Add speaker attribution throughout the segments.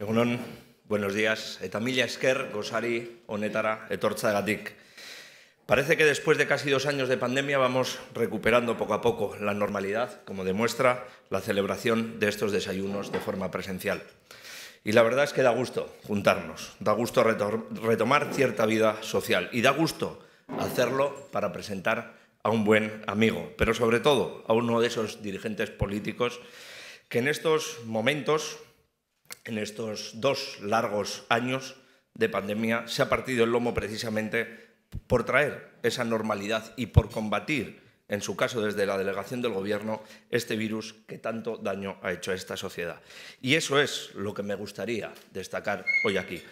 Speaker 1: Egunon, buenos días. Eta esker gosari Onetara, Gatic. Parece que después de casi dos años de pandemia vamos recuperando poco a poco la normalidad, como demuestra la celebración de estos desayunos de forma presencial. Y la verdad es que da gusto juntarnos, da gusto retomar cierta vida social y da gusto hacerlo para presentar a un buen amigo, pero sobre todo a uno de esos dirigentes políticos que en estos momentos en estos dos largos años de pandemia se ha partido el lomo precisamente por traer esa normalidad y por combatir, en su caso desde la delegación del Gobierno, este virus que tanto daño ha hecho a esta sociedad. Y eso es lo que me gustaría destacar hoy aquí.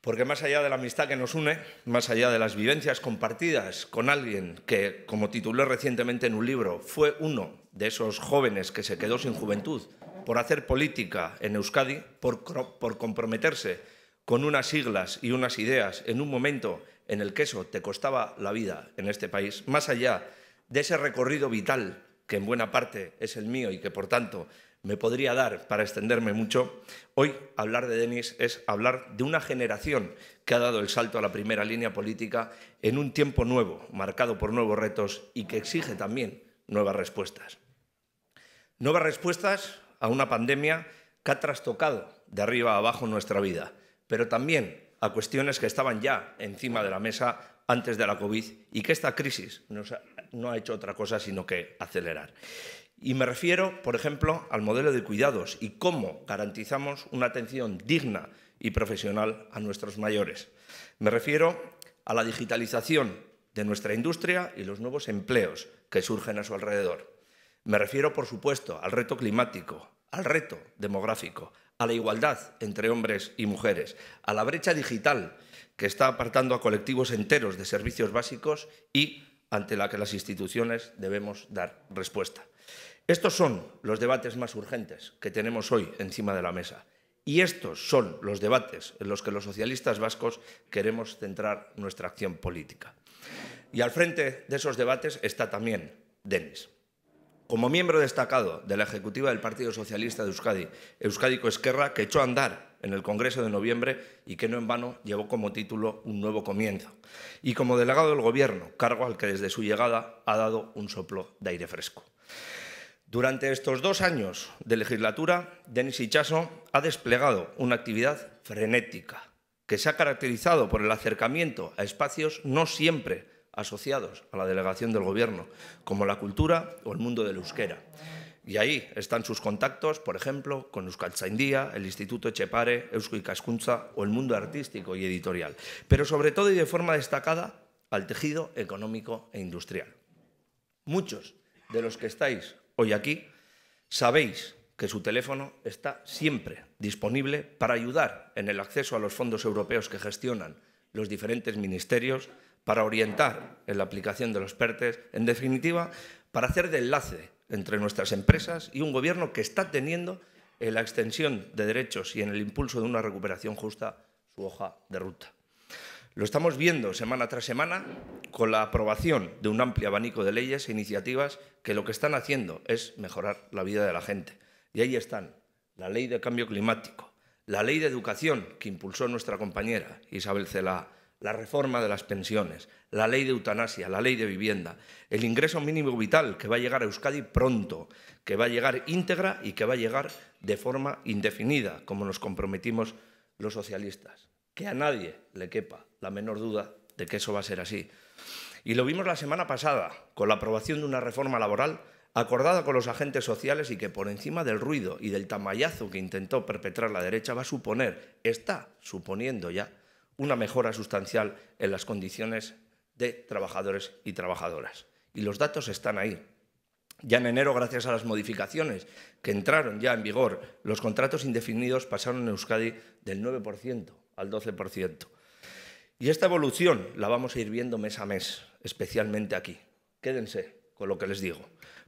Speaker 1: Porque más allá de la amistad que nos une, más allá de las vivencias compartidas con alguien que, como titulé recientemente en un libro, fue uno de esos jóvenes que se quedó sin juventud por hacer política en Euskadi, por, por comprometerse con unas siglas y unas ideas en un momento en el que eso te costaba la vida en este país, más allá de ese recorrido vital que en buena parte es el mío y que por tanto me podría dar para extenderme mucho, hoy hablar de Denis es hablar de una generación que ha dado el salto a la primera línea política en un tiempo nuevo, marcado por nuevos retos y que exige también nuevas respuestas. Nuevas respuestas a una pandemia que ha trastocado de arriba a abajo nuestra vida, pero también a cuestiones que estaban ya encima de la mesa antes de la COVID y que esta crisis no ha hecho otra cosa sino que acelerar. Y me refiero, por ejemplo, al modelo de cuidados y cómo garantizamos una atención digna y profesional a nuestros mayores. Me refiero a la digitalización de nuestra industria y los nuevos empleos que surgen a su alrededor. Me refiero, por supuesto, al reto climático, al reto demográfico, a la igualdad entre hombres y mujeres, a la brecha digital que está apartando a colectivos enteros de servicios básicos y ante la que las instituciones debemos dar respuesta. Estos son los debates más urgentes que tenemos hoy encima de la mesa y estos son los debates en los que los socialistas vascos queremos centrar nuestra acción política. Y al frente de esos debates está también Denis como miembro destacado de la Ejecutiva del Partido Socialista de Euskadi, euskádico Esquerra, que echó a andar en el Congreso de noviembre y que no en vano llevó como título Un nuevo comienzo, y como delegado del Gobierno, cargo al que desde su llegada ha dado un soplo de aire fresco. Durante estos dos años de legislatura, Denis Ichaso ha desplegado una actividad frenética que se ha caracterizado por el acercamiento a espacios no siempre asociados a la delegación del Gobierno, como la cultura o el mundo del euskera. Y ahí están sus contactos, por ejemplo, con Euskaltzaindía, el Instituto Echepare, Eusko o el mundo artístico y editorial, pero sobre todo y de forma destacada al tejido económico e industrial. Muchos de los que estáis hoy aquí sabéis que su teléfono está siempre disponible para ayudar en el acceso a los fondos europeos que gestionan los diferentes ministerios, para orientar en la aplicación de los PERTES, en definitiva, para hacer de enlace entre nuestras empresas y un gobierno que está teniendo en la extensión de derechos y en el impulso de una recuperación justa su hoja de ruta. Lo estamos viendo semana tras semana con la aprobación de un amplio abanico de leyes e iniciativas que lo que están haciendo es mejorar la vida de la gente. Y ahí están la ley de cambio climático, la ley de educación que impulsó nuestra compañera Isabel Celá, la reforma de las pensiones, la ley de eutanasia, la ley de vivienda, el ingreso mínimo vital que va a llegar a Euskadi pronto, que va a llegar íntegra y que va a llegar de forma indefinida, como nos comprometimos los socialistas. Que a nadie le quepa la menor duda de que eso va a ser así. Y lo vimos la semana pasada con la aprobación de una reforma laboral acordada con los agentes sociales y que por encima del ruido y del tamayazo que intentó perpetrar la derecha va a suponer, está suponiendo ya, una mejora sustancial en las condiciones de trabajadores y trabajadoras. Y los datos están ahí. Ya en enero, gracias a las modificaciones que entraron ya en vigor, los contratos indefinidos pasaron en Euskadi del 9% al 12%. Y esta evolución la vamos a ir viendo mes a mes, especialmente aquí. Quédense con lo que les digo,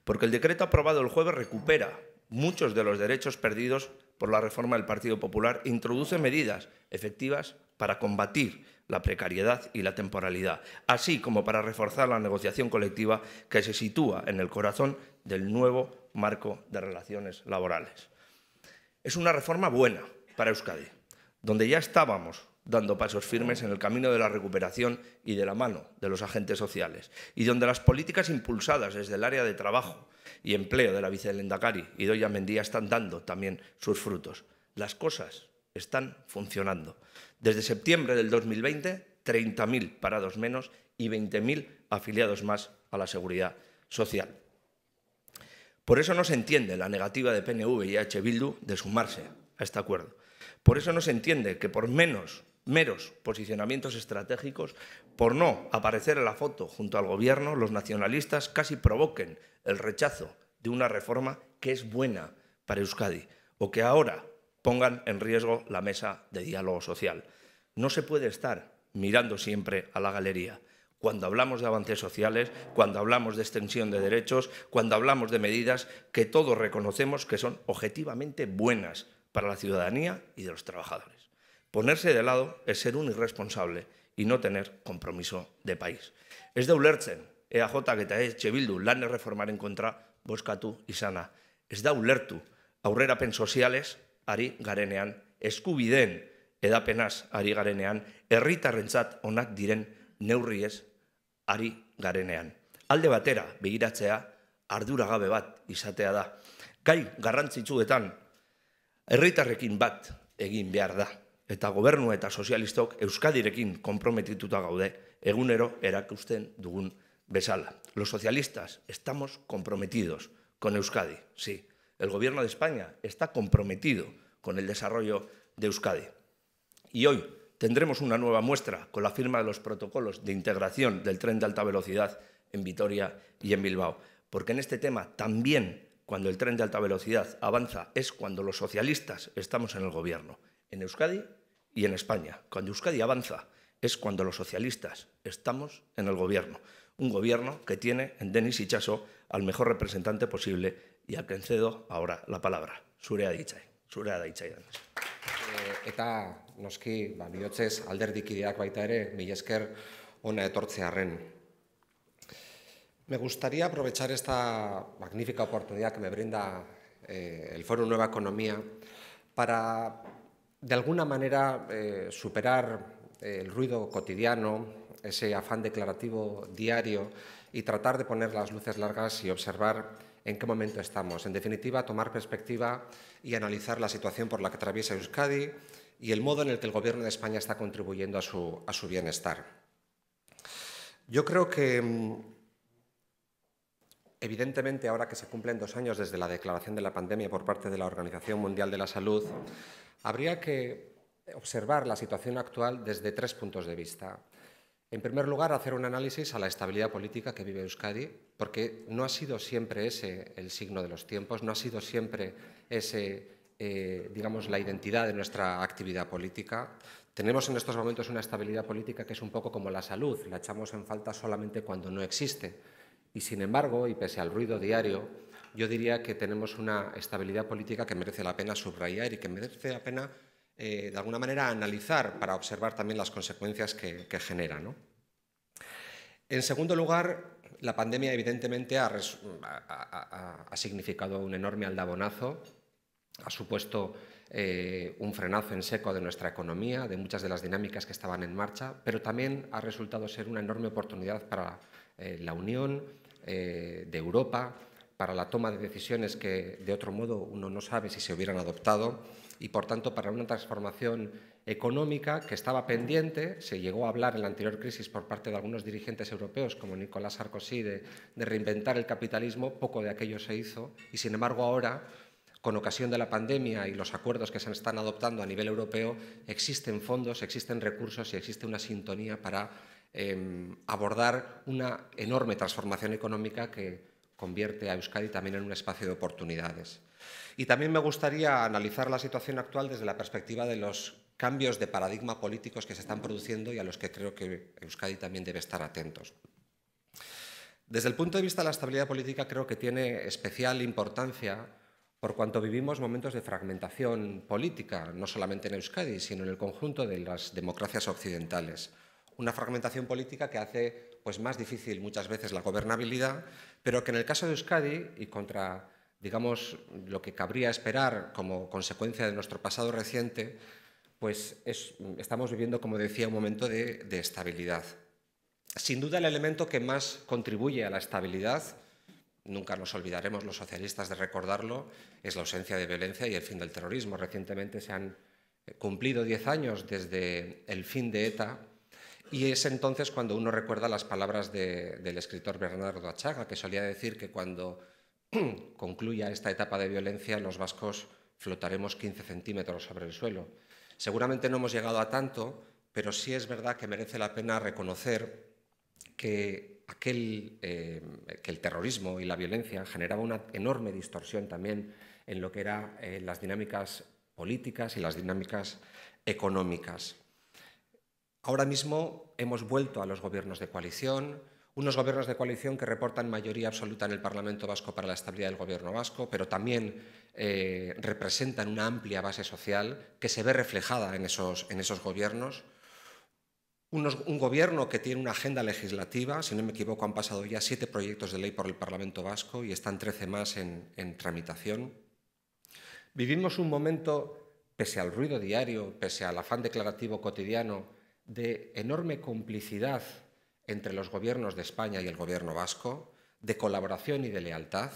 Speaker 1: porque el decreto aprobado el jueves recupera muchos de los derechos perdidos por la reforma del Partido Popular, introduce medidas efectivas para combatir la precariedad y la temporalidad, así como para reforzar la negociación colectiva que se sitúa en el corazón del nuevo marco de relaciones laborales. Es una reforma buena para Euskadi, donde ya estábamos dando pasos firmes en el camino de la recuperación y de la mano de los agentes sociales, y donde las políticas impulsadas desde el área de trabajo y empleo de la vicelendacari y Doña Mendía están dando también sus frutos. Las cosas están funcionando. Desde septiembre del 2020, 30.000 parados menos y 20.000 afiliados más a la seguridad social. Por eso no se entiende la negativa de PNV y H. Bildu de sumarse a este acuerdo. Por eso no se entiende que por menos, meros posicionamientos estratégicos, por no aparecer en la foto junto al Gobierno, los nacionalistas casi provoquen el rechazo de una reforma que es buena para Euskadi o que ahora pongan en riesgo la mesa de diálogo social. No se puede estar mirando siempre a la galería. Cuando hablamos de avances sociales, cuando hablamos de extensión de derechos, cuando hablamos de medidas que todos reconocemos que son objetivamente buenas para la ciudadanía y de los trabajadores. Ponerse de lado es ser un irresponsable y no tener compromiso de país. Es Ez da ulertzen, EAJ eta reformar Bildu contra erreformaren tú y sana. Es de ulertu, aurrerapen sociales ari garenean escubiden. edapenaz ari garenean, herritarrentzat onak diren neurriez ari garenean. Alde batera begiratzea arduragabe bat izatea da. Gai garrantzitsuetan herritarrekin bat egin behar da eta gobernu eta sozialistok Euskadirekin konprometituta gaude egunero erakusten dugun bezala. Los socialistas estamos comprometidos con Euskadi, sí. El gobierno de España está comprometido con el desarrollo de Euskadi. y hoy tendremos una nueva muestra con la firma de los protocolos de integración del tren de alta velocidad en Vitoria y en Bilbao. Porque en este tema también cuando el tren de alta velocidad avanza es cuando los socialistas estamos en el gobierno, en Euskadi y en España. Cuando Euskadi avanza es cuando los socialistas estamos en el gobierno. Un gobierno que tiene en Denis Ichaso al mejor representante posible y al que cedo ahora la palabra. Surea Dichay. Surea noski, ba, bihotzez alderdikideak baita ere, mil esker ona
Speaker 2: Me gustaría aprovechar esta magnífica oportunidad que me brinda eh, el Foro Nueva Economía para, de alguna manera, eh, superar eh, el ruido cotidiano, ese afán declarativo diario y tratar de poner las luces largas y observar en qué momento estamos. En definitiva, tomar perspectiva y analizar la situación por la que atraviesa Euskadi y el modo en el que el Gobierno de España está contribuyendo a su, bienestar. Yo creo que, mm, evidentemente, ahora que se cumplen dos años desde la declaración de la pandemia por parte de la Organización Mundial de la Salud, habría que observar la situación actual desde tres puntos de vista. En primer lugar, hacer un análisis a la estabilidad política que vive Euskadi, porque no ha sido siempre ese el signo de los tiempos, no ha sido siempre ese eh, digamos, la identidad de nuestra actividad política. Tenemos en estos momentos una estabilidad política que es un poco como la salud, la echamos en falta solamente cuando no existe. Y sin embargo, y pese al ruido diario, yo diría que tenemos una estabilidad política que merece la pena subrayar y que merece la pena, eh, de alguna manera, analizar para observar también las consecuencias que, genera. En segundo lugar, la pandemia evidentemente ha, ha significado un enorme aldabonazo ha supuesto eh, un frenazo en seco de nuestra economía, de muchas de las dinámicas que estaban en marcha, pero también ha resultado ser una enorme oportunidad para eh, la Unión eh, de Europa, para la toma de decisiones que de otro modo uno no sabe si se hubieran adoptado y por tanto para una transformación económica que estaba pendiente, se llegó a hablar en la anterior crisis por parte de algunos dirigentes europeos como Nicolás Sarkozy de reinventar el capitalismo, poco de aquello se hizo y sin embargo ahora con ocasión de la pandemia y los acuerdos que se están adoptando a nivel europeo, existen fondos, existen recursos y existe una sintonía para em, abordar una enorme transformación económica que convierte a Euskadi también en un espacio de oportunidades. Y también me gustaría analizar la situación actual desde la perspectiva de los cambios de paradigma políticos que se están produciendo y a los que creo que Euskadi también debe estar atentos. Desde el punto de vista de la estabilidad política creo que tiene especial importancia por cuanto vivimos momentos de fragmentación política, no solamente en Euskadi, sino en el conjunto de las democracias occidentales. Una fragmentación política que hace pues, más difícil muchas veces la gobernabilidad, pero que en el caso de Euskadi, y contra digamos, lo que cabría esperar como consecuencia de nuestro pasado reciente, pues estamos viviendo, como decía, un momento de estabilidad. Sin duda el elemento que más contribuye a la estabilidad nunca nos olvidaremos los socialistas de recordarlo, es la ausencia de violencia y el fin del terrorismo. Recientemente se han eh, cumplido 10 años desde el fin de ETA y es entonces cuando uno recuerda las palabras del escritor Bernardo Achaga, que solía decir que cuando concluya esta etapa de violencia los vascos flotaremos 15 centímetros sobre el suelo. Seguramente no hemos llegado a tanto, pero sí es verdad que merece la pena reconocer que eh, que el terrorismo y la violencia generaba una enorme distorsión también en lo que eran eh, las dinámicas políticas y las dinámicas económicas. Ahora mismo hemos vuelto a los gobiernos de coalición, unos gobiernos de coalición que reportan mayoría absoluta en el Parlamento vasco para la estabilidad del gobierno vasco, pero también eh, representan una amplia base social que se ve reflejada en esos, en esos gobiernos un gobierno que tiene una agenda legislativa, si no me equivoco han pasado ya siete proyectos de ley por el Parlamento Vasco y están trece más en, en tramitación. Vivimos un momento, pese al ruido diario, pese al afán declarativo cotidiano, de enorme complicidad entre los gobiernos de España y el gobierno vasco, de colaboración y de lealtad.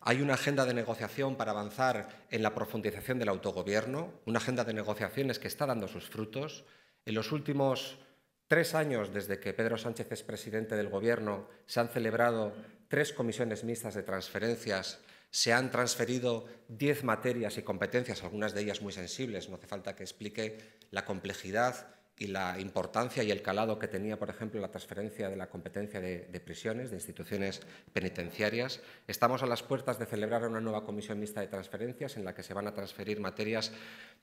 Speaker 2: Hay una agenda de negociación para avanzar en la profundización del autogobierno, una agenda de negociaciones que está dando sus frutos. En los últimos tres años desde que Pedro Sánchez es presidente del Gobierno, se han celebrado tres comisiones mixtas de transferencias, se han transferido diez materias y competencias, algunas de ellas muy sensibles, no hace falta que explique la complejidad y la importancia y el calado que tenía, por ejemplo, la transferencia de la competencia de, prisiones, de instituciones penitenciarias. Estamos a las puertas de celebrar una nueva comisión mixta de transferencias en la que se van a transferir materias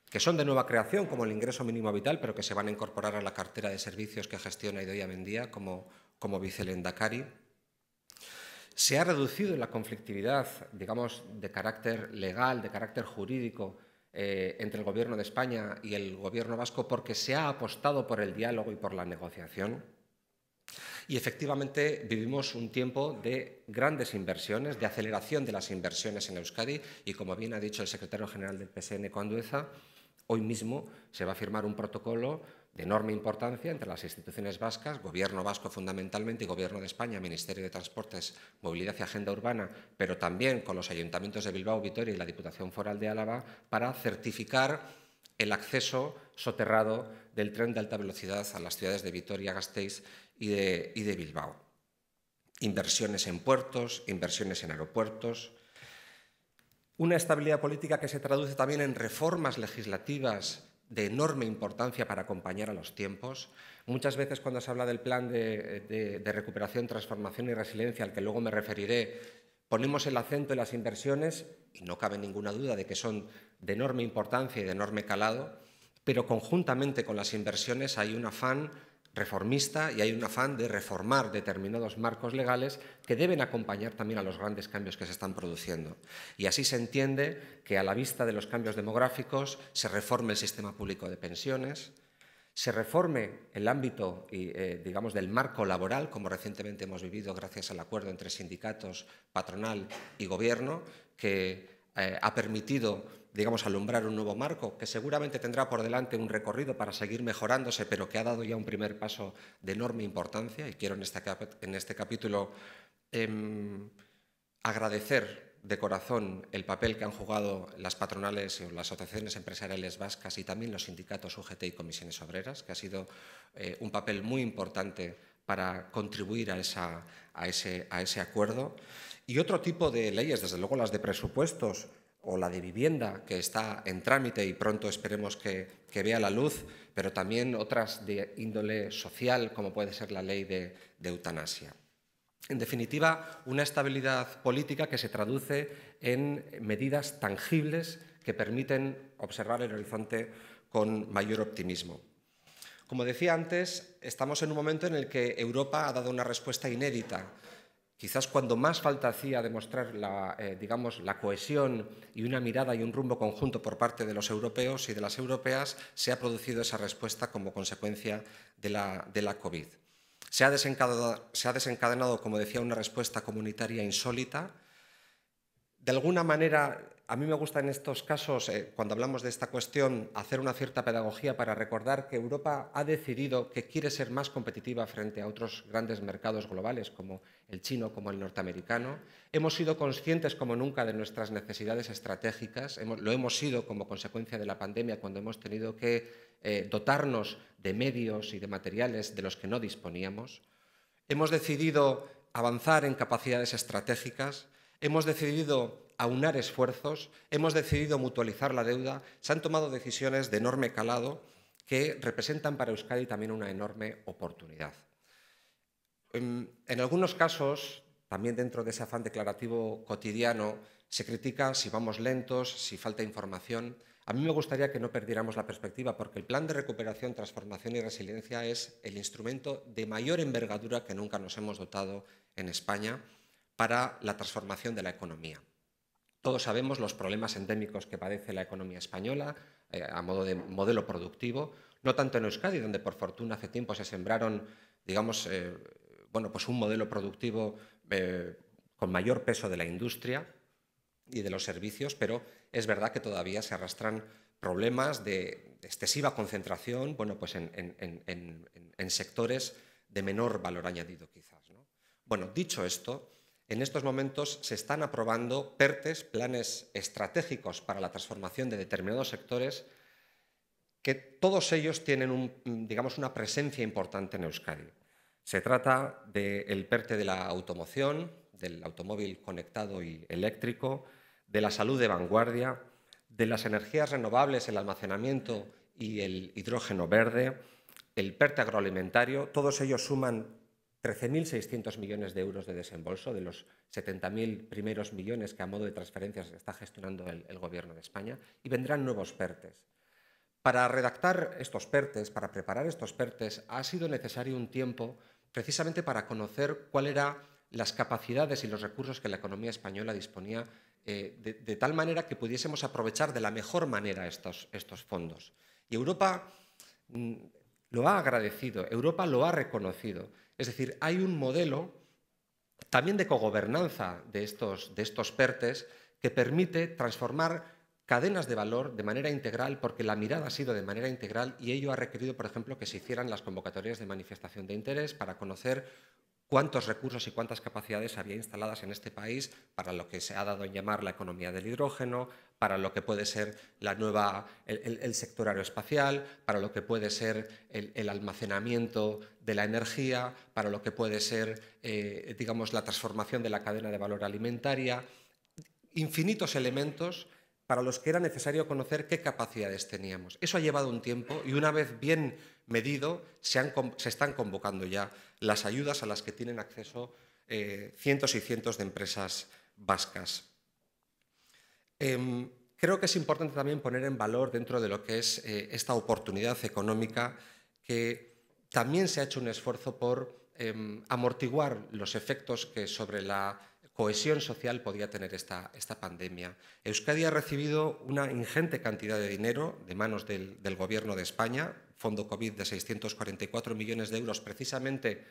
Speaker 2: que son de nueva creación, como el ingreso mínimo vital, pero que se van a incorporar a la cartera de servicios que gestiona Idoia Mendía como, como vicelendacari. Se ha reducido la conflictividad, digamos, de carácter legal, de carácter jurídico, eh, entre el Gobierno de España y el Gobierno vasco porque se ha apostado por el diálogo y por la negociación. Y efectivamente vivimos un tiempo de grandes inversiones, de aceleración de las inversiones en Euskadi y como bien ha dicho el secretario general del PSN Condueza, hoy mismo se va a firmar un protocolo de enorme importancia entre las instituciones vascas, Gobierno vasco fundamentalmente y Gobierno de España, Ministerio de Transportes, Movilidad y Agenda Urbana, pero también con los ayuntamientos de Bilbao, Vitoria y la Diputación Foral de Álava, para certificar el acceso soterrado del tren de alta velocidad a las ciudades de Vitoria, Gasteiz y de, y de Bilbao. Inversiones en puertos, inversiones en aeropuertos, una estabilidad política que se traduce también en reformas legislativas de enorme importancia para acompañar a los tiempos. Muchas veces cuando se habla del plan de, recuperación, transformación y resiliencia, al que luego me referiré, ponemos el acento en las inversiones y no cabe ninguna duda de que son de enorme importancia y de enorme calado, pero conjuntamente con las inversiones hay un afán reformista y hay un afán de reformar determinados marcos legales que deben acompañar también a los grandes cambios que se están produciendo. Y así se entiende que a la vista de los cambios demográficos se reforme el sistema público de pensiones, se reforme el ámbito, eh, digamos, del marco laboral, como recientemente hemos vivido gracias al acuerdo entre sindicatos, patronal y gobierno, que eh, ha permitido digamos, alumbrar un nuevo marco, que seguramente tendrá por delante un recorrido para seguir mejorándose, pero que ha dado ya un primer paso de enorme importancia. Y quiero en este, en este capítulo em, agradecer de corazón el papel que han jugado las patronales y las asociaciones empresariales vascas y también los sindicatos UGT y comisiones obreras, que ha sido eh, un papel muy importante para contribuir a, esa, a, ese, a ese acuerdo. Y otro tipo de leyes, desde luego las de presupuestos, o la de vivienda, que está en trámite y pronto esperemos que, vea la luz, pero también otras de índole social, como puede ser la ley de, de eutanasia. En definitiva, una estabilidad política que se traduce en medidas tangibles que permiten observar el horizonte con mayor optimismo. Como decía antes, estamos en un momento en el que Europa ha dado una respuesta inédita Quizás cuando más falta hacía demostrar la, eh, digamos, la cohesión y una mirada y un rumbo conjunto por parte de los europeos y de las europeas, se ha producido esa respuesta como consecuencia de la, COVID. Se ha, se ha desencadenado, como decía, una respuesta comunitaria insólita. De alguna manera, a mí me gusta en estos casos, eh, cuando hablamos de esta cuestión, hacer una cierta pedagogía para recordar que Europa ha decidido que quiere ser más competitiva frente a otros grandes mercados globales, como el chino, como el norteamericano. Hemos sido conscientes como nunca de nuestras necesidades estratégicas, lo hemos sido como consecuencia de la pandemia cuando hemos tenido que eh, dotarnos de medios y de materiales de los que no disponíamos. Hemos decidido avanzar en capacidades estratégicas, hemos decidido aunar esfuerzos, hemos decidido mutualizar la deuda, se han tomado decisiones de enorme calado que representan para Euskadi también una enorme oportunidad. En, en algunos casos, también dentro de ese afán declarativo cotidiano, se critica si vamos lentos, si falta información. A mí me gustaría que no perdiéramos la perspectiva porque el plan de recuperación, transformación y resiliencia es el instrumento de mayor envergadura que nunca nos hemos dotado en España para la transformación de la economía. Todos sabemos los problemas endémicos que padece la economía española eh, a modo de modelo productivo, no tanto en Euskadi, donde por fortuna hace tiempo se sembraron, digamos, eh, bueno, pues un modelo productivo eh, con mayor peso de la industria y de los servicios, pero es verdad que todavía se arrastran problemas de excesiva concentración bueno, pues en, sectores de menor valor añadido quizás. Bueno, dicho esto, en estos momentos se están aprobando PERTES, planes estratégicos para la transformación de determinados sectores, que todos ellos tienen un, digamos, una presencia importante en Euskadi. Se trata del PERTE de la automoción, del automóvil conectado y eléctrico, de la salud de vanguardia, de las energías renovables, el almacenamiento y el hidrógeno verde, el PERTE agroalimentario, todos ellos suman 13.600 millones de euros de desembolso de los 70.000 primeros millones que a modo de transferencias está gestionando el, Gobierno de España y vendrán nuevos PERTES. Para redactar estos PERTES, para preparar estos PERTES, ha sido necesario un tiempo precisamente para conocer cuáles eran las capacidades y los recursos que la economía española disponía eh, de, tal manera que pudiésemos aprovechar de la mejor manera estos, fondos. Y Europa mm, lo ha agradecido, Europa lo ha reconocido. Es decir, hay un modelo también de cogobernanza de estos, de PERTES que permite transformar cadenas de valor de manera integral, porque la mirada ha sido de manera integral y ello ha requerido, por ejemplo, que se hicieran las convocatorias de manifestación de interés para conocer cuántos recursos y cuántas capacidades había instaladas en este país para lo que se ha dado en llamar la economía del hidrógeno, para lo que puede ser la nueva, el, sector aeroespacial, para lo que puede ser el, almacenamiento de la energía, para lo que puede ser eh, digamos, la transformación de la cadena de valor alimentaria, infinitos elementos para los que era necesario conocer qué capacidades teníamos. Eso ha llevado un tiempo y una vez bien medido se, se están convocando ya las ayudas a las que tienen acceso eh, cientos y cientos de empresas vascas. Em, creo que es importante también poner en valor dentro de lo que es eh, esta oportunidad económica que también se ha hecho un esfuerzo por em, amortiguar los efectos que sobre la cohesión social podía tener esta, esta, pandemia. Euskadi ha recibido una ingente cantidad de dinero de manos del, del Gobierno de España, fondo COVID de 644 millones de euros precisamente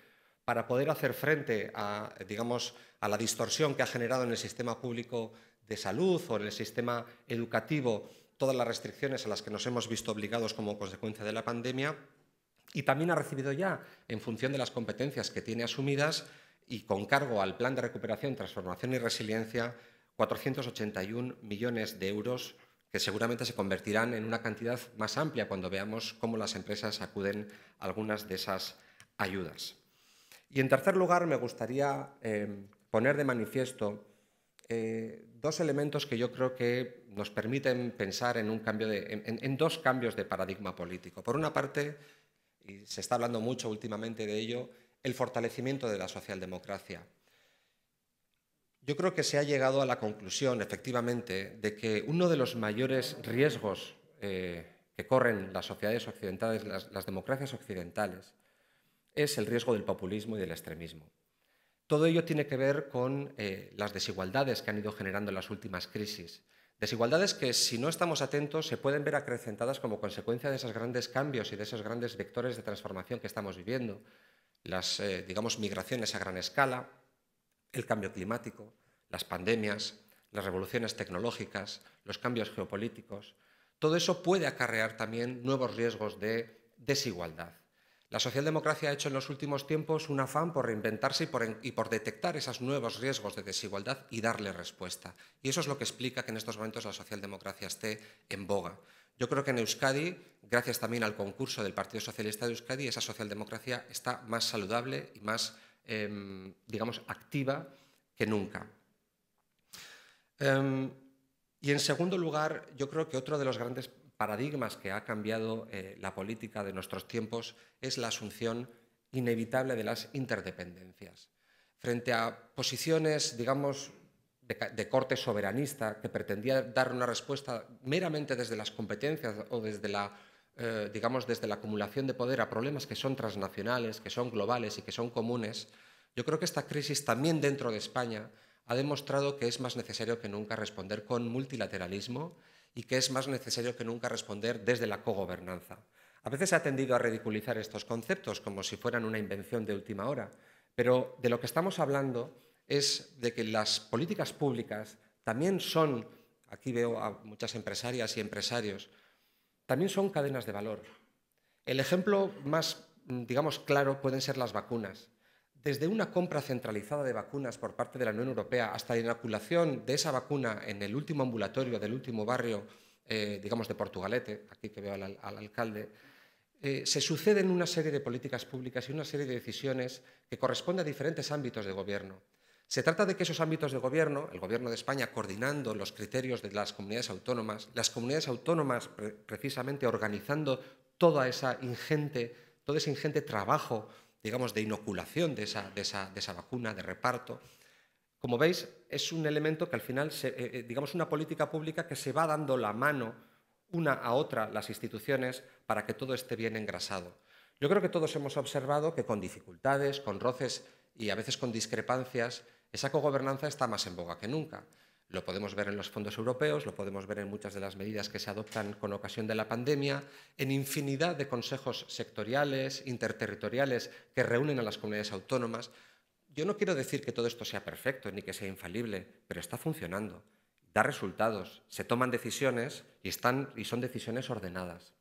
Speaker 2: para poder hacer frente a, digamos, a la distorsión que ha generado en el sistema público de salud o en el sistema educativo todas las restricciones a las que nos hemos visto obligados como consecuencia de la pandemia. Y también ha recibido ya, en función de las competencias que tiene asumidas y con cargo al Plan de Recuperación, Transformación y Resiliencia, 481 millones de euros que seguramente se convertirán en una cantidad más amplia cuando veamos cómo las empresas acuden a algunas de esas ayudas. Y en tercer lugar, me gustaría em, poner de manifiesto eh, dos elementos que yo creo que nos permiten pensar en dos cambios de paradigma político. Por una parte, y se está hablando mucho últimamente de ello, el fortalecimiento de la socialdemocracia. Yo creo que se ha llegado a la conclusión, efectivamente, de que uno de los mayores riesgos eh, que corren las sociedades occidentales, las, democracias occidentales, es el riesgo del populismo y del extremismo. Todo ello tiene que ver con eh, las desigualdades que han ido generando las últimas crisis. Desigualdades que, si no estamos atentos, se pueden ver acrecentadas como consecuencia de esos grandes cambios y de esos grandes vectores de transformación que estamos viviendo. Las, eh, digamos, migraciones a gran escala, el cambio climático, las pandemias, las revoluciones tecnológicas, los cambios geopolíticos, todo eso puede acarrear también nuevos riesgos de desigualdad. La socialdemocracia ha hecho en los últimos tiempos un afán por reinventarse y por, detectar esos nuevos riesgos de desigualdad y darle respuesta. Y eso es lo que explica que en estos momentos la socialdemocracia esté en boga. Yo creo que en Euskadi, gracias también al concurso del Partido Socialista de Euskadi, esa socialdemocracia está más saludable y más Em, digamos, activa que nunca. Em, y en segundo lugar, yo creo que otro de los grandes paradigmas que ha cambiado eh, la política de nuestros tiempos es la asunción inevitable de las interdependencias. Frente a posiciones, digamos, de, corte soberanista que pretendía dar una respuesta meramente desde las competencias o desde la eh, digamos, desde la acumulación de poder a problemas que son transnacionales, que son globales y que son comunes, yo creo que esta crisis también dentro de España ha demostrado que es más necesario que nunca responder con multilateralismo y que es más necesario que nunca responder desde la cogobernanza. A veces se ha tendido a ridiculizar estos conceptos como si fueran una invención de última hora, pero de lo que estamos hablando es de que las políticas públicas también son, aquí veo a muchas empresarias y empresarios, también son cadenas de valor. El ejemplo más, mm, digamos, claro pueden ser las vacunas. Desde una compra centralizada de vacunas por parte de la Unión Europea hasta la inoculación de esa vacuna en el último ambulatorio del último barrio, eh, digamos, de Portugalete, aquí que veo al, alcalde, eh, se suceden una serie de políticas públicas y una serie de decisiones que corresponden a diferentes ámbitos de gobierno. Se trata de que esos ámbitos de gobierno, el gobierno de España coordinando los criterios de las comunidades autónomas, las comunidades autónomas precisamente organizando toda esa ingente, todo ese ingente trabajo, digamos, de inoculación de esa, vacuna, de reparto. Como veis, es un elemento que al final, eh, eh, digamos, una política pública que se va dando la mano una a otra las instituciones para que todo esté bien engrasado. Yo creo que todos hemos observado que con dificultades, con roces y a veces con discrepancias, esa cogobernanza está más en boga que nunca. Lo podemos ver en los fondos europeos, lo podemos ver en muchas de las medidas que se adoptan con ocasión de la pandemia, en infinidad de consejos sectoriales, interterritoriales, que reúnen a las comunidades autónomas. Yo no quiero decir que todo esto sea perfecto ni que sea infalible, pero está funcionando, da resultados, se toman decisiones y, y son decisiones ordenadas.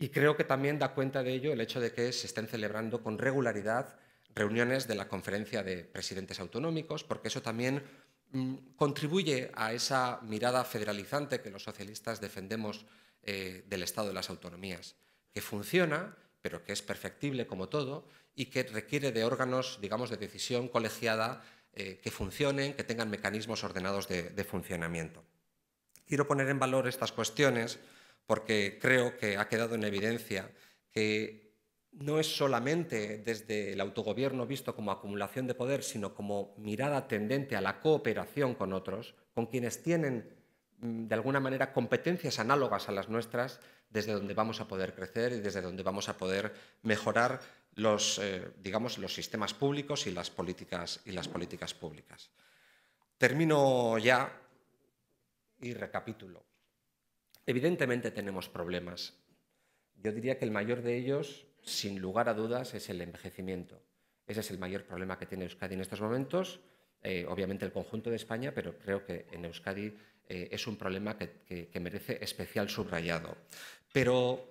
Speaker 2: Y creo que también da cuenta de ello el hecho de que se estén celebrando con regularidad reuniones de la conferencia de presidentes autonómicos, porque eso también mm, contribuye a esa mirada federalizante que los socialistas defendemos eh, del Estado de las autonomías, que funciona, pero que es perfectible como todo y que requiere de órganos, digamos, de decisión colegiada eh, que funcionen, que tengan mecanismos ordenados de, de funcionamiento. Quiero poner en valor estas cuestiones porque creo que ha quedado en evidencia que no es solamente desde el autogobierno visto como acumulación de poder, sino como mirada tendente a la cooperación con otros, con quienes tienen mm, de alguna manera competencias análogas a las nuestras, desde donde vamos a poder crecer y desde donde vamos a poder mejorar los, eh, los sistemas públicos y las, políticas, y las políticas públicas. Termino ya y recapitulo. Evidentemente tenemos problemas. Yo diría que el mayor de ellos sin lugar a dudas, es el envejecimiento. Ese es el mayor problema que tiene Euskadi en estos momentos, eh, obviamente el conjunto de España, pero creo que en Euskadi eh, es un problema que, merece especial subrayado. Pero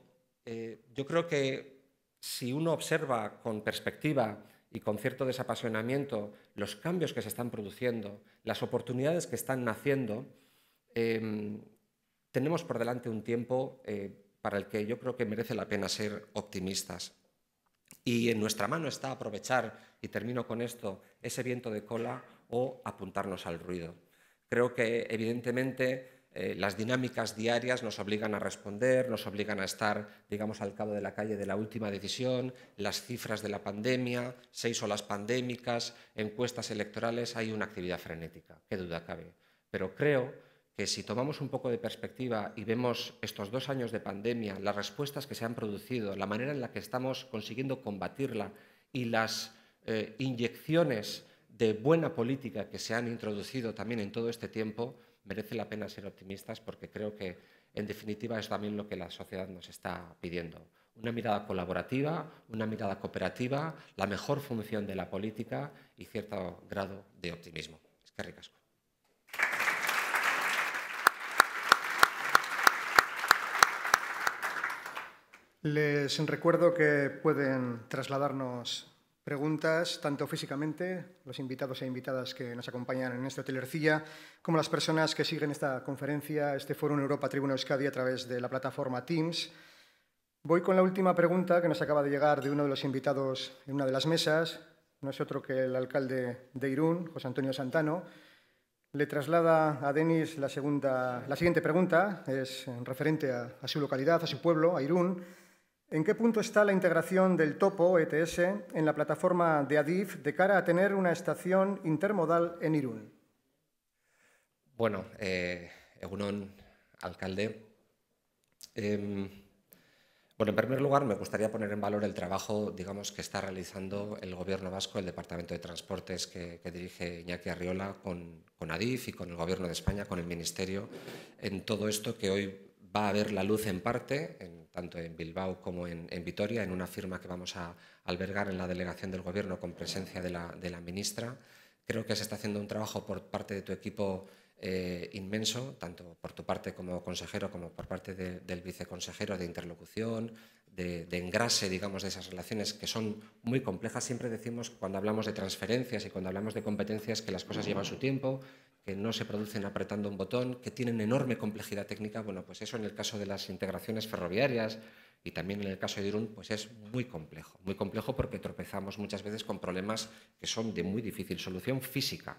Speaker 2: eh, yo creo que si uno observa con perspectiva y con cierto desapasionamiento los cambios que se están produciendo, las oportunidades que están naciendo, tenemos por delante un tiempo para el que yo creo que merece la pena ser optimistas. Y en nuestra mano está aprovechar, y termino con esto, ese viento de cola o apuntarnos al ruido. Creo que evidentemente eh, las dinámicas diarias nos obligan a responder, nos obligan a estar, digamos, al cabo de la calle de la última decisión, las cifras de la pandemia, seis olas pandémicas, encuestas electorales, hay una actividad frenética, qué duda cabe. Pero creo que si tomamos un poco de perspectiva y vemos estos dos años de pandemia, las respuestas que se han producido, la manera en la que estamos consiguiendo combatirla y las eh, inyecciones de buena política que se han introducido también en todo este tiempo, merece la pena ser optimistas porque creo que en definitiva es también lo que la sociedad nos está pidiendo. Una mirada colaborativa, una mirada cooperativa, la mejor función de la política y cierto grado de optimismo. Es que ricasco.
Speaker 3: Les recuerdo que pueden trasladarnos preguntas, tanto físicamente, los invitados e invitadas que nos acompañan en esta telercilla, como las personas que siguen esta conferencia, este foro en Europa Tribuna Euskadi a través de la plataforma Teams. Voy con la última pregunta que nos acaba de llegar de uno de los invitados en una de las mesas, no es otro que el alcalde de Irún, José Antonio Santano. Le traslada a Denis la, segunda, la siguiente pregunta, es referente a, a su localidad, a su pueblo, a Irún. ¿En qué punto está la integración del topo ETS en la plataforma de ADIF de cara a tener una estación intermodal en Irún?
Speaker 2: Bueno, eh, Egunon, alcalde. Em, bueno, en primer lugar, me gustaría poner en valor el trabajo, digamos, que está realizando el Gobierno vasco, el Departamento de Transportes que, dirige Iñaki Arriola con, con, ADIF y con el Gobierno de España, con el Ministerio, en todo esto que hoy va a haber la luz en parte, tanto en Bilbao como en, Vitoria, en una firma que vamos a albergar en la delegación del Gobierno con presencia de la, ministra. Creo que se está haciendo un trabajo por parte de tu equipo eh, inmenso, tanto por tu parte como consejero como por parte del viceconsejero de interlocución, de, engrase, digamos, de esas relaciones que son muy complejas. Siempre decimos cuando hablamos de transferencias y cuando hablamos de competencias que las cosas llevan su tiempo, que no se producen apretando un botón, que tienen enorme complejidad técnica. Bueno, pues eso en el caso de las integraciones ferroviarias y también en el caso de Irún, pues es muy complejo. Muy complejo porque tropezamos muchas veces con problemas que son de muy difícil solución física.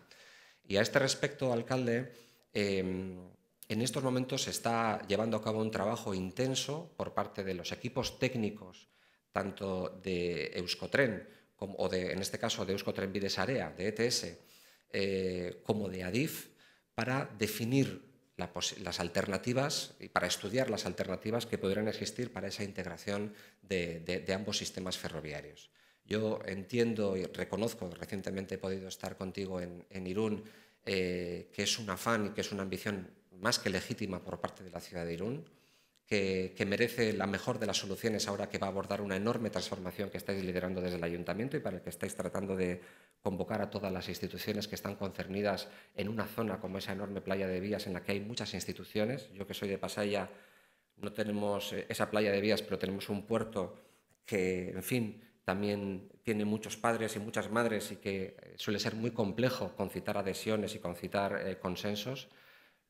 Speaker 2: Y a este respecto, alcalde, em, en estos momentos se está llevando a cabo un trabajo intenso por parte de los equipos técnicos, tanto de Euskotren, como, o en este caso de Euskotren Videsarea, de ETS, eh, como de ADIF, para definir las alternativas y para estudiar las alternativas que podrían existir para esa integración de, ambos sistemas ferroviarios. Yo entiendo y reconozco, recientemente he podido estar contigo en, Irún, eh, que es un afán y que es una ambición más que legítima por parte de la ciudad de Irún, que, merece la mejor de las soluciones ahora que va a abordar una enorme transformación que estáis liderando desde el ayuntamiento y para el que estáis tratando de convocar a todas las instituciones que están concernidas en una zona como esa enorme playa de vías en la que hay muchas instituciones. Yo que soy de Pasaya, no tenemos eh, esa playa de vías, pero tenemos un puerto que, en fin, también tiene muchos padres y muchas madres y que eh, suele ser muy complejo concitar adhesiones y concitar eh, consensos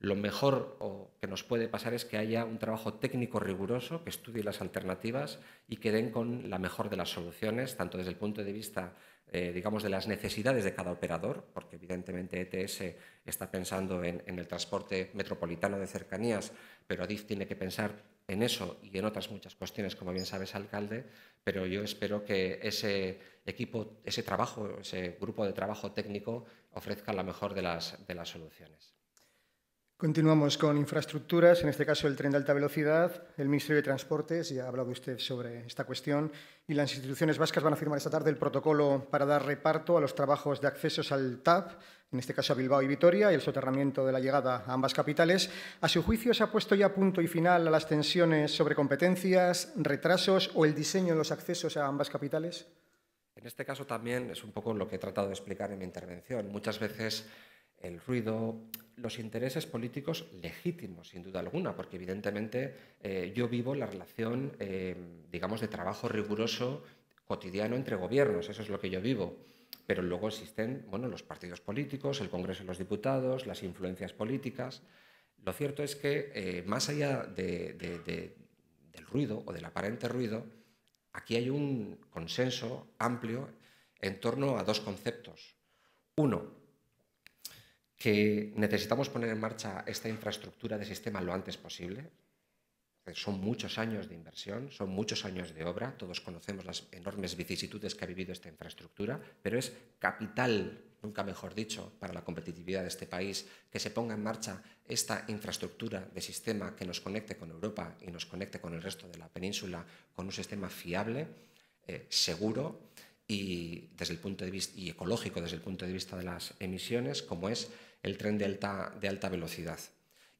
Speaker 2: lo mejor que nos puede pasar es que haya un trabajo técnico riguroso, que estudie las alternativas y que den con la mejor de las soluciones, tanto desde el punto de vista, eh, digamos, de las necesidades de cada operador, porque evidentemente ETS está pensando en, el transporte metropolitano de cercanías, pero ADIF tiene que pensar en eso y en otras muchas cuestiones, como bien sabes, alcalde, pero yo espero que ese equipo, ese trabajo, ese grupo de trabajo técnico ofrezca la mejor de las soluciones.
Speaker 3: Continuamos con infraestructuras, en este caso el tren de alta velocidad. El Ministerio de Transportes, ya ha hablado usted sobre esta cuestión, y las instituciones vascas van a firmar esta tarde el protocolo para dar reparto a los trabajos de accesos al TAP, en este caso a Bilbao y Vitoria, y el soterramiento de la llegada a ambas capitales. A su juicio, ¿se ha puesto ya punto y final a las tensiones sobre competencias, retrasos o el diseño de los accesos a ambas capitales?
Speaker 2: En este caso también es un poco lo que he tratado de explicar en mi intervención. Muchas veces el ruido, los intereses políticos legítimos, sin duda alguna, porque evidentemente eh, yo vivo la relación, eh, digamos, de trabajo riguroso cotidiano entre gobiernos, eso es lo que yo vivo. Pero luego existen bueno, los partidos políticos, el Congreso de los Diputados, las influencias políticas. Lo cierto es que, eh, más allá del ruido o del aparente ruido, aquí hay un consenso amplio en torno a dos conceptos. Uno, que necesitamos poner en marcha esta infraestructura de sistema lo antes posible. Eh, son muchos años de inversión, son muchos años de obra, todos conocemos las enormes vicisitudes que ha vivido esta infraestructura, pero es capital, nunca mejor dicho, para la competitividad de este país que se ponga en marcha esta infraestructura de sistema que nos conecte con Europa y nos conecte con el resto de la península con un sistema fiable, eh, seguro y, desde el punto de vista, y ecológico desde el punto de vista de las emisiones, como es el tren de alta, velocidad.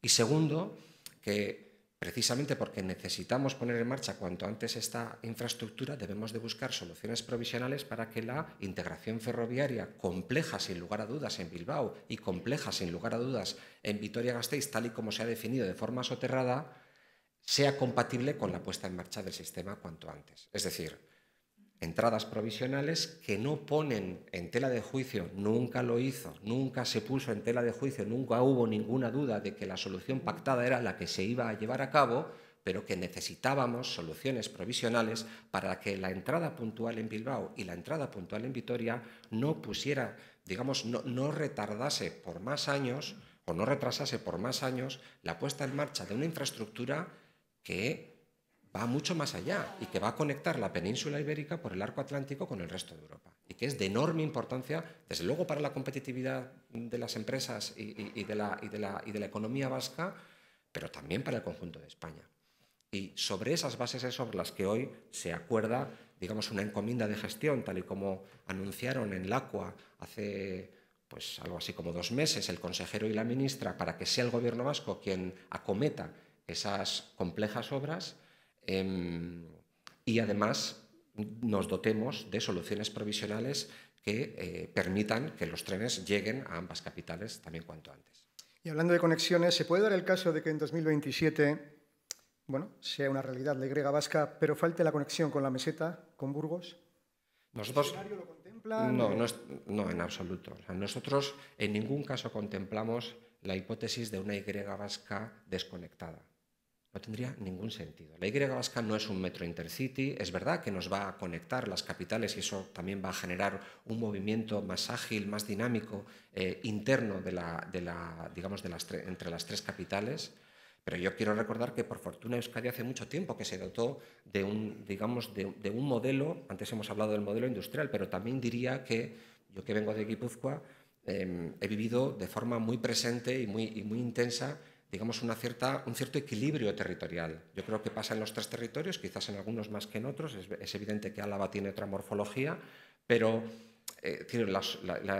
Speaker 2: Y segundo, que precisamente porque necesitamos poner en marcha cuanto antes esta infraestructura, debemos de buscar soluciones provisionales para que la integración ferroviaria compleja sin lugar a dudas en Bilbao y compleja sin lugar a dudas en Vitoria-Gasteiz, tal y como se ha definido de forma soterrada, sea compatible con la puesta en marcha del sistema cuanto antes. Es decir, entradas provisionales que no ponen en tela de juicio, nunca lo hizo, nunca se puso en tela de juicio, nunca hubo ninguna duda de que la solución pactada era la que se iba a llevar a cabo, pero que necesitábamos soluciones provisionales para que la entrada puntual en Bilbao y la entrada puntual en Vitoria no pusiera, digamos, no, retardase por más años o no retrasase por más años la puesta en marcha de una infraestructura que va mucho más allá y que va a conectar la península ibérica por el arco atlántico con el resto de Europa y que es de enorme importancia, desde luego para la competitividad de las empresas y, de, la, economía vasca, pero también para el conjunto de España. Y sobre esas bases es sobre las que hoy se acuerda, digamos, una encomienda de gestión, tal y como anunciaron en LACUA hace pues algo así como dos meses el consejero y la ministra, para que sea el gobierno vasco quien acometa esas complejas obras Em, y además nos dotemos de soluciones provisionales que eh, permitan que los trenes lleguen a ambas capitales también cuanto antes.
Speaker 3: Y hablando de conexiones, ¿se puede dar el caso de que en 2027 bueno, sea una realidad la Y vasca, pero falte la conexión con la meseta, con Burgos?
Speaker 2: Nosotros, lo
Speaker 3: contempla? No,
Speaker 2: no, en absoluto. nosotros en ningún caso contemplamos la hipótesis de una Y vasca desconectada. No tendría ningún sentido. La Y vasca no es un metro intercity, es verdad que nos va a conectar las capitales y eso también va a generar un movimiento más ágil, más dinámico, eh, interno de la, digamos, de las entre las tres capitales. Pero yo quiero recordar que por fortuna Euskadi hace mucho tiempo que se dotó de un, digamos, de, un modelo, antes hemos hablado del modelo industrial, pero también diría que yo que vengo de Guipúzcoa em, he vivido de forma muy presente y muy, y muy intensa digamos, una cierta, un cierto equilibrio territorial. Yo creo que pasa en los tres territorios, quizás en algunos más que en otros. Es, evidente que Álava tiene otra morfología, pero eh,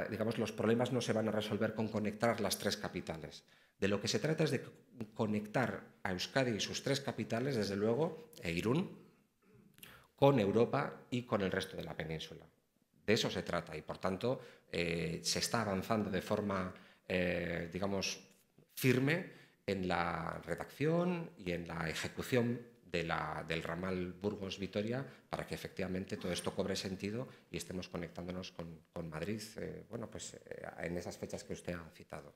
Speaker 2: digamos, los problemas no se van a resolver con conectar las tres capitales. De lo que se trata es de conectar a Euskadi y sus tres capitales, desde luego, e Irún, con Europa y con el resto de la península. De eso se trata y, por tanto, eh, se está avanzando de forma, eh, digamos, firme en la redacción y en la ejecución de la, del ramal Burgos-Vitoria para que efectivamente todo esto cobre sentido y estemos conectándonos con, Madrid, eh, pues, eh, en esas fechas que usted ha citado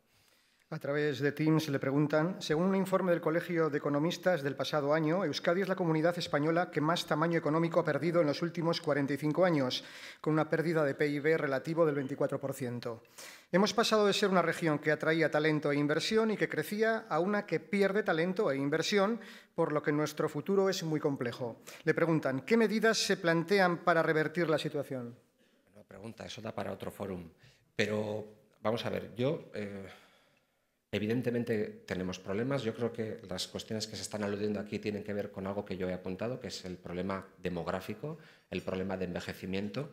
Speaker 3: a través de Teams le preguntan, según un informe del Colegio de Economistas del pasado año, Euskadi es la comunidad española que más tamaño económico ha perdido en los últimos 45 años, con una pérdida de PIB relativo del 24%. Hemos pasado de ser una región que atraía talento e inversión y que crecía a una que pierde talento e inversión, por lo que nuestro futuro es muy complejo. Le preguntan, ¿qué medidas se plantean para revertir la situación?
Speaker 2: pregunta, eso da para otro fórum. Pero vamos a ver, yo... Eh, Evidentemente tenemos problemas. Yo creo que las cuestiones que se están aludiendo aquí tienen que ver con algo que yo he apuntado, que es el problema demográfico, el problema de envejecimiento.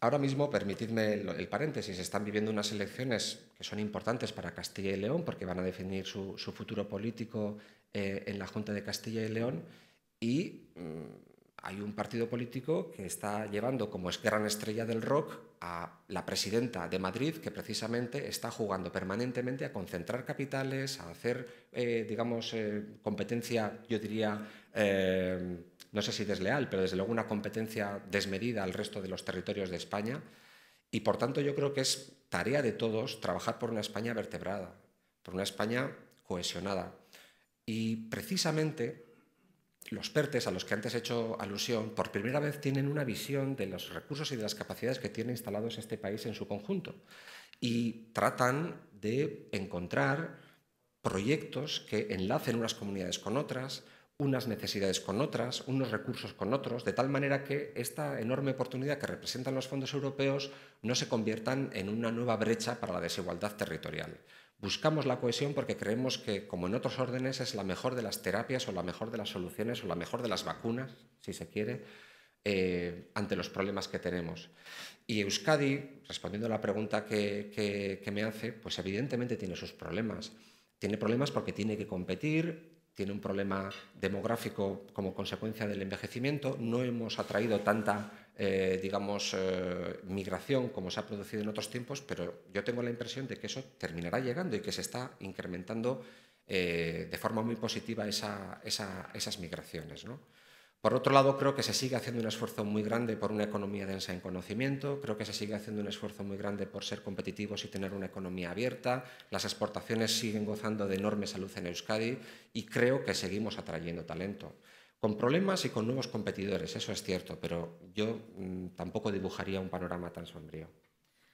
Speaker 2: Ahora mismo, permitidme el, paréntesis. paréntesis, están viviendo unas elecciones que son importantes para Castilla y León porque van a definir su, futuro político eh, en la Junta de Castilla y León y... Mm, hay un partido político que está llevando como es gran estrella del rock a la presidenta de Madrid, que precisamente está jugando permanentemente a concentrar capitales, a hacer, eh, digamos, eh, competencia, yo diría, eh, no sé si desleal, pero desde luego una competencia desmedida al resto de los territorios de España. Y por tanto yo creo que es tarea de todos trabajar por una España vertebrada, por una España cohesionada. Y precisamente los PERTES, a los que antes he hecho alusión, por primera vez tienen una visión de los recursos y de las capacidades que tiene instalados este país en su conjunto y tratan de encontrar proyectos que enlacen unas comunidades con otras, unas necesidades con otras, unos recursos con otros, de tal manera que esta enorme oportunidad que representan los fondos europeos no se conviertan en una nueva brecha para la desigualdad territorial. Buscamos la cohesión porque creemos que, como en otros órdenes, es la mejor de las terapias o la mejor de las soluciones o la mejor de las vacunas, si se quiere, eh, ante los problemas que tenemos. Y Euskadi, respondiendo a la pregunta que me hace, pues evidentemente tiene sus problemas. Tiene problemas porque tiene que competir, tiene un problema demográfico como consecuencia del envejecimiento, no hemos atraído tanta eh, digamos, eh, migración como se ha producido en otros tiempos, pero yo tengo la impresión de que eso terminará llegando y que se está incrementando eh, de forma muy positiva esas migraciones. Por otro lado, creo que se sigue haciendo un esfuerzo muy grande por una economía densa en conocimiento, creo que se sigue haciendo un esfuerzo muy grande por ser competitivos y tener una economía abierta, las exportaciones siguen gozando de enorme salud en Euskadi y creo que seguimos atrayendo talento. Con problemas y con nuevos competidores, eso es cierto, pero yo mm, tampoco dibujaría un panorama tan sombrío.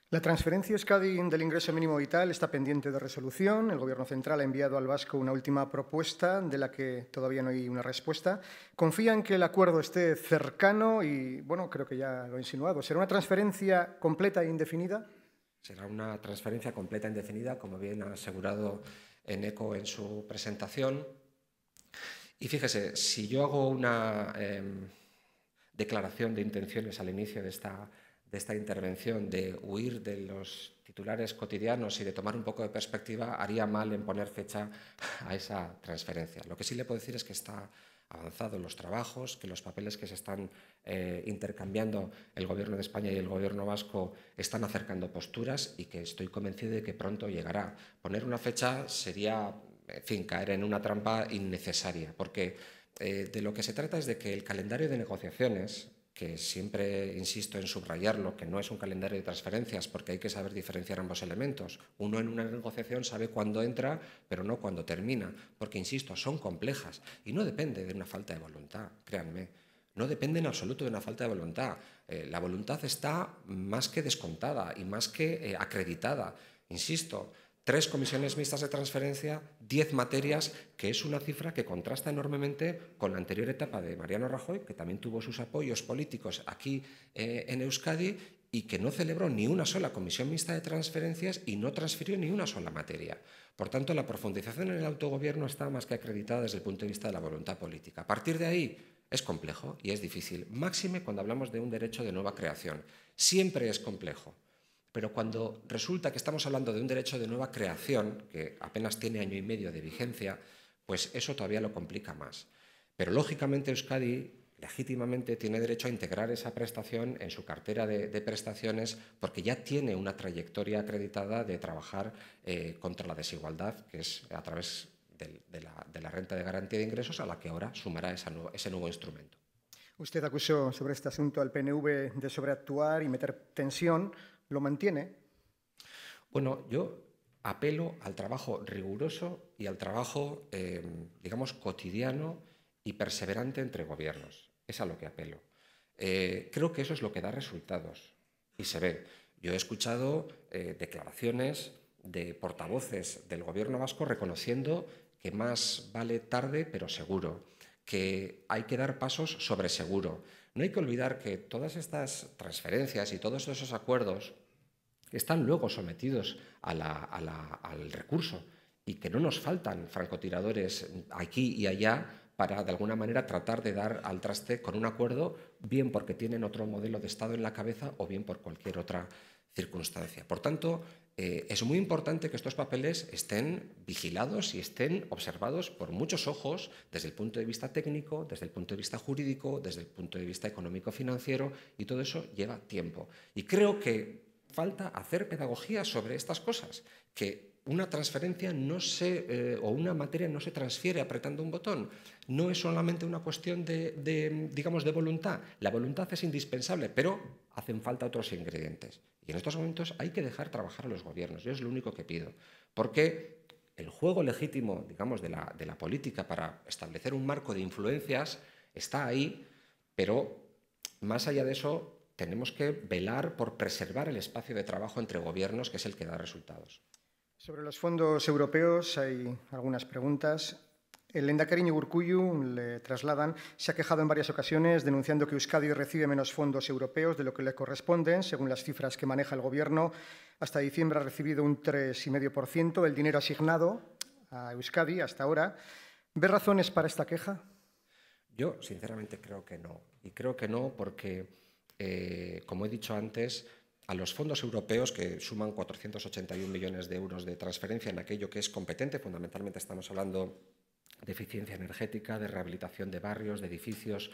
Speaker 3: La transferencia SCADIN del ingreso mínimo vital está pendiente de resolución. El Gobierno central ha enviado al Vasco una última propuesta de la que todavía no hay una respuesta. Confía en que el acuerdo esté cercano y, bueno, creo que ya lo he insinuado. ¿Será una transferencia completa e indefinida?
Speaker 2: Será una transferencia completa e indefinida, como bien ha asegurado Eneco en su presentación. Y fíjese, si yo hago una em, declaración de intenciones al inicio de esta, de esta intervención, de huir de los titulares cotidianos y de tomar un poco de perspectiva, haría mal en poner fecha a esa transferencia. Lo que sí le puedo decir es que está avanzado los trabajos, que los papeles que se están eh, intercambiando el Gobierno de España y el Gobierno vasco están acercando posturas y que estoy convencido de que pronto llegará. Poner una fecha sería en fin, caer en una trampa innecesaria, porque eh, de lo que se trata es de que el calendario de negociaciones, que siempre insisto en subrayarlo, que no es un calendario de transferencias, porque hay que saber diferenciar ambos elementos. Uno en una negociación sabe cuándo entra, pero no cuándo termina, porque, insisto, son complejas y no depende de una falta de voluntad, créanme. No depende en absoluto de una falta de voluntad. Eh, la voluntad está más que descontada y más que eh, acreditada. Insisto, tres comisiones mixtas de transferencia, diez materias, que es una cifra que contrasta enormemente con la anterior etapa de Mariano Rajoy, que también tuvo sus apoyos políticos aquí eh, en Euskadi y que no celebró ni una sola comisión mixta de transferencias y no transfirió ni una sola materia. Por tanto, la profundización en el autogobierno está más que acreditada desde el punto de vista de la voluntad política. A partir de ahí es complejo y es difícil, máxime cuando hablamos de un derecho de nueva creación. Siempre es complejo pero cuando resulta que estamos hablando de un derecho de nueva creación, que apenas tiene año y medio de vigencia, pues eso todavía lo complica más. Pero lógicamente Euskadi legítimamente tiene derecho a integrar esa prestación en su cartera de, prestaciones porque ya tiene una trayectoria acreditada de trabajar eh, contra la desigualdad, que es a través de, la, renta de garantía de ingresos a la que ahora sumará ese nuevo instrumento.
Speaker 3: Usted acusó sobre este asunto al PNV de sobreactuar y meter tensión lo mantiene?
Speaker 2: Bueno, yo apelo al trabajo riguroso y al trabajo, eh, digamos, cotidiano y perseverante entre gobiernos. Es a lo que apelo. Eh, creo que eso es lo que da resultados y se ve. Yo he escuchado eh, declaraciones de portavoces del gobierno vasco reconociendo que más vale tarde pero seguro, que hay que dar pasos sobre seguro, no hay que olvidar que todas estas transferencias y todos esos acuerdos están luego sometidos al recurso y que no nos faltan francotiradores aquí y allá para de alguna manera tratar de dar al traste con un acuerdo, bien porque tienen otro modelo de Estado en la cabeza o bien por cualquier otra circunstancia. Por tanto, eh, es muy importante que estos papeles estén vigilados y estén observados por muchos ojos desde el punto de vista técnico, desde el punto de vista jurídico, desde el punto de vista económico-financiero y todo eso lleva tiempo. Y creo que falta hacer pedagogía sobre estas cosas, que una transferencia no se, eh, o una materia no se transfiere apretando un botón. No es solamente una cuestión de, digamos, de voluntad. La voluntad es indispensable, pero hacen falta otros ingredientes. Y en estos momentos hay que dejar trabajar a los gobiernos. Yo es lo único que pido. Porque el juego legítimo, digamos, de la, de la política para establecer un marco de influencias está ahí, pero más allá de eso, tenemos que velar por preservar el espacio de trabajo entre gobiernos, que es el que da resultados.
Speaker 3: Sobre los fondos europeos hay algunas preguntas. El Endacariño Urcuyu, le trasladan, se ha quejado en varias ocasiones denunciando que Euskadi recibe menos fondos europeos de lo que le corresponden, según las cifras que maneja el Gobierno. Hasta diciembre ha recibido un 3,5% del dinero asignado a Euskadi hasta ahora. ¿Ve razones para esta queja?
Speaker 2: Yo, sinceramente, creo que no. Y creo que no porque, eh, como he dicho antes, a los fondos europeos, que suman 481 millones de euros de transferencia en aquello que es competente, fundamentalmente estamos hablando de eficiencia energética, de rehabilitación de barrios, de edificios,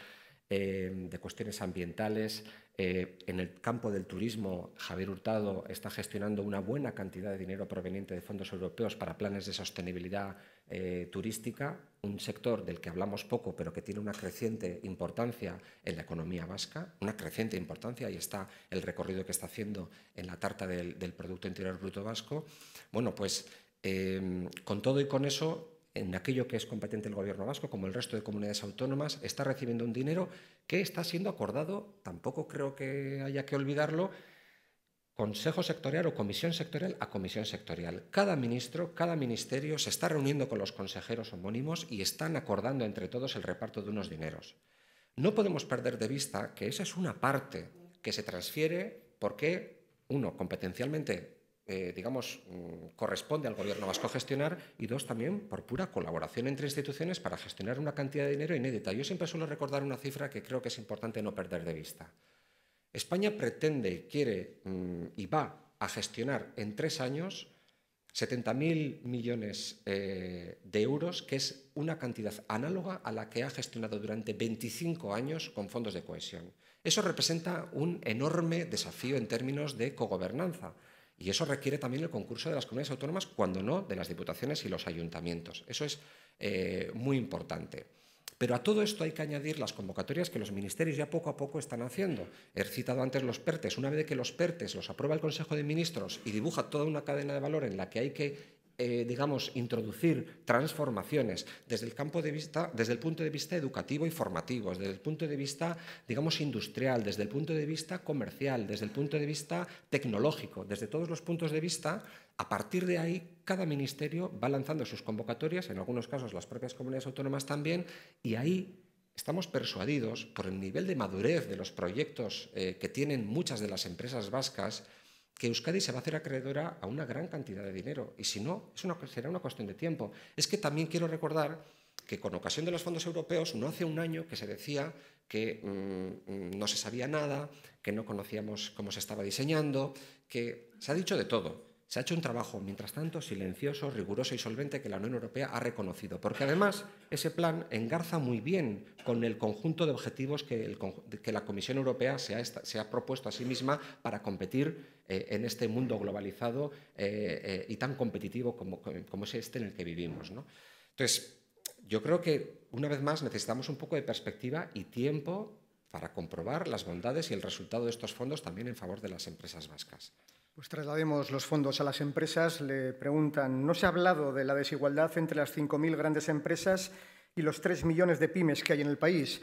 Speaker 2: eh, de cuestiones ambientales. Eh, en el campo del turismo, Javier Hurtado está gestionando una buena cantidad de dinero proveniente de fondos europeos para planes de sostenibilidad eh, turística, un sector del que hablamos poco, pero que tiene una creciente importancia en la economía vasca, una creciente importancia, y está el recorrido que está haciendo en la tarta del, del Producto Interior Bruto Vasco. Bueno, pues con todo y con eso, en aquello que es competente el gobierno vasco, como el resto de comunidades autónomas, está recibiendo un dinero que está siendo acordado, tampoco creo que haya que olvidarlo, consejo sectorial o comisión sectorial a comisión sectorial. Cada ministro, cada ministerio se está reuniendo con los consejeros homónimos y están acordando entre todos el reparto de unos dineros. No podemos perder de vista que esa es una parte que se transfiere porque, uno, competencialmente eh, digamos, mm, corresponde al gobierno vasco gestionar y dos, también por pura colaboración entre instituciones para gestionar una cantidad de dinero inédita. Yo siempre suelo recordar una cifra que creo que es importante no perder de vista. España pretende, quiere mm, y va a gestionar en tres años 70.000 millones eh, de euros, que es una cantidad análoga a la que ha gestionado durante 25 años con fondos de cohesión. Eso representa un enorme desafío en términos de cogobernanza, y eso requiere también el concurso de las comunidades autónomas, cuando no de las diputaciones y los ayuntamientos. Eso es eh, muy importante. Pero a todo esto hay que añadir las convocatorias que los ministerios ya poco a poco están haciendo. He citado antes los PERTES. Una vez que los PERTES los aprueba el Consejo de Ministros y dibuja toda una cadena de valor en la que hay que eh, digamos, introducir transformaciones desde el campo de vista, desde el punto de vista educativo y formativo, desde el punto de vista, digamos, industrial, desde el punto de vista comercial, desde el punto de vista tecnológico, desde todos los puntos de vista, a partir de ahí, cada ministerio va lanzando sus convocatorias, en algunos casos las propias comunidades autónomas también, y ahí estamos persuadidos por el nivel de madurez de los proyectos eh, que tienen muchas de las empresas vascas, que Euskadi se va a hacer acreedora a una gran cantidad de dinero. Y si no, es una, será una cuestión de tiempo. Es que también quiero recordar que con ocasión de los fondos europeos, no hace un año que se decía que mm, mm, no se sabía nada, que no conocíamos cómo se estaba diseñando, que se ha dicho de todo. Se ha hecho un trabajo, mientras tanto, silencioso, riguroso y solvente que la Unión Europea ha reconocido, porque además ese plan engarza muy bien con el conjunto de objetivos que, la Comisión Europea se ha, propuesto a sí misma para competir eh, en este mundo globalizado eh, eh, y tan competitivo como, es este en el que vivimos. Entonces, yo creo que, una vez más, necesitamos un poco de perspectiva y tiempo para comprobar las bondades y el resultado de estos fondos también en favor de las empresas
Speaker 3: vascas. Pues traslademos los fondos a las empresas. Le preguntan, ¿no se ha hablado de la desigualdad entre las 5.000 grandes empresas y los 3 millones de pymes que hay en el país?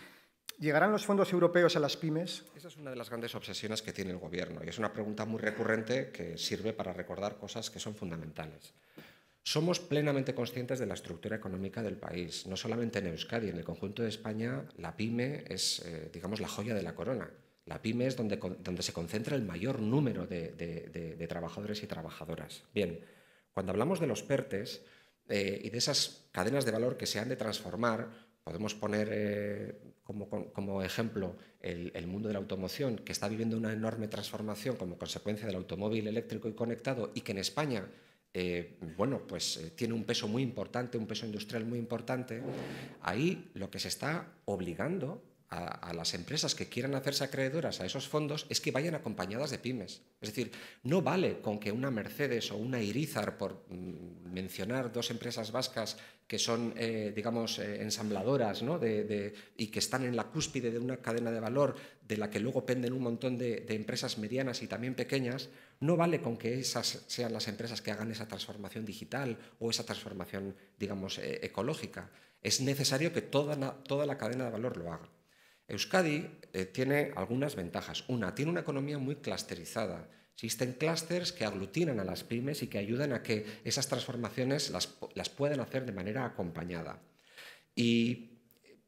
Speaker 3: ¿Llegarán los fondos europeos a las pymes?
Speaker 2: Esa es una de las grandes obsesiones que tiene el Gobierno y es una pregunta muy recurrente que sirve para recordar cosas que son fundamentales. Somos plenamente conscientes de la estructura económica del país, no solamente en Euskadi, en el conjunto de España la pyme es, eh, digamos, la joya de la corona. La pyme es donde, se concentra el mayor número de, trabajadores y trabajadoras. Bien, cuando hablamos de los PERTES eh, y de esas cadenas de valor que se han de transformar, podemos poner eh, como, ejemplo el, mundo de la automoción, que está viviendo una enorme transformación como consecuencia del automóvil eléctrico y conectado y que en España eh, bueno, pues tiene un peso muy importante, un peso industrial muy importante, ahí lo que se está obligando a, las empresas que quieran hacerse acreedoras a esos fondos es que vayan acompañadas de pymes. Es decir, no vale con que una Mercedes o una Irizar, por mm, mencionar dos empresas vascas que son, eh, digamos, eh, ensambladoras ¿no? de, y que están en la cúspide de una cadena de valor de la que luego penden un montón de, empresas medianas y también pequeñas, no vale con que esas sean las empresas que hagan esa transformación digital o esa transformación, digamos, eh, ecológica. Es necesario que toda toda la cadena de valor lo haga. Euskadi eh, tiene algunas ventajas. Una, tiene una economía muy clusterizada. Existen clústeres que aglutinan a las pymes y que ayudan a que esas transformaciones las, puedan hacer de manera acompañada. Y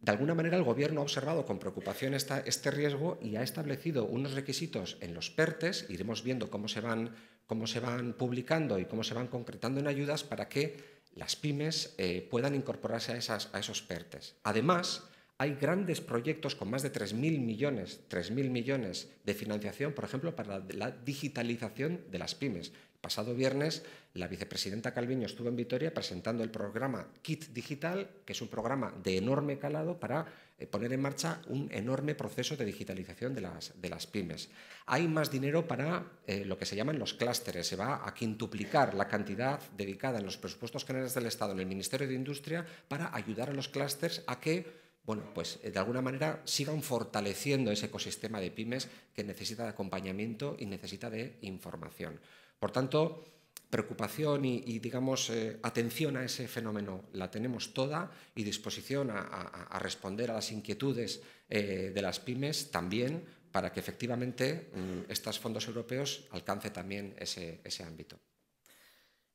Speaker 2: de alguna manera el Gobierno ha observado con preocupación este riesgo y ha establecido unos requisitos en los PERTES, iremos viendo cómo se, van, cómo se van publicando y cómo se van concretando en ayudas para que las pymes eh, puedan incorporarse a, a esos PERTES. Además, hay grandes proyectos con más de 3.000 millones, 3.000 millones de financiación, por ejemplo, para la digitalización de las pymes. pasado viernes, la vicepresidenta Calviño estuvo en Vitoria presentando el programa Kit Digital, que es un programa de enorme calado para eh, poner en marcha un enorme proceso de digitalización de las, de las pymes. Hay más dinero para eh, lo que se llaman los clústeres. Se va a quintuplicar la cantidad dedicada en los presupuestos generales del Estado en el Ministerio de Industria para ayudar a los clústeres a que bueno, pues eh, de alguna manera sigan fortaleciendo ese ecosistema de pymes que necesita de acompañamiento y necesita de información. Por tanto, preocupación y, digamos, eh, atención a ese fenómeno la tenemos toda y disposición a, responder a las inquietudes eh, de las pymes también para que efectivamente mm, estos fondos europeos alcance también ese, ese ámbito.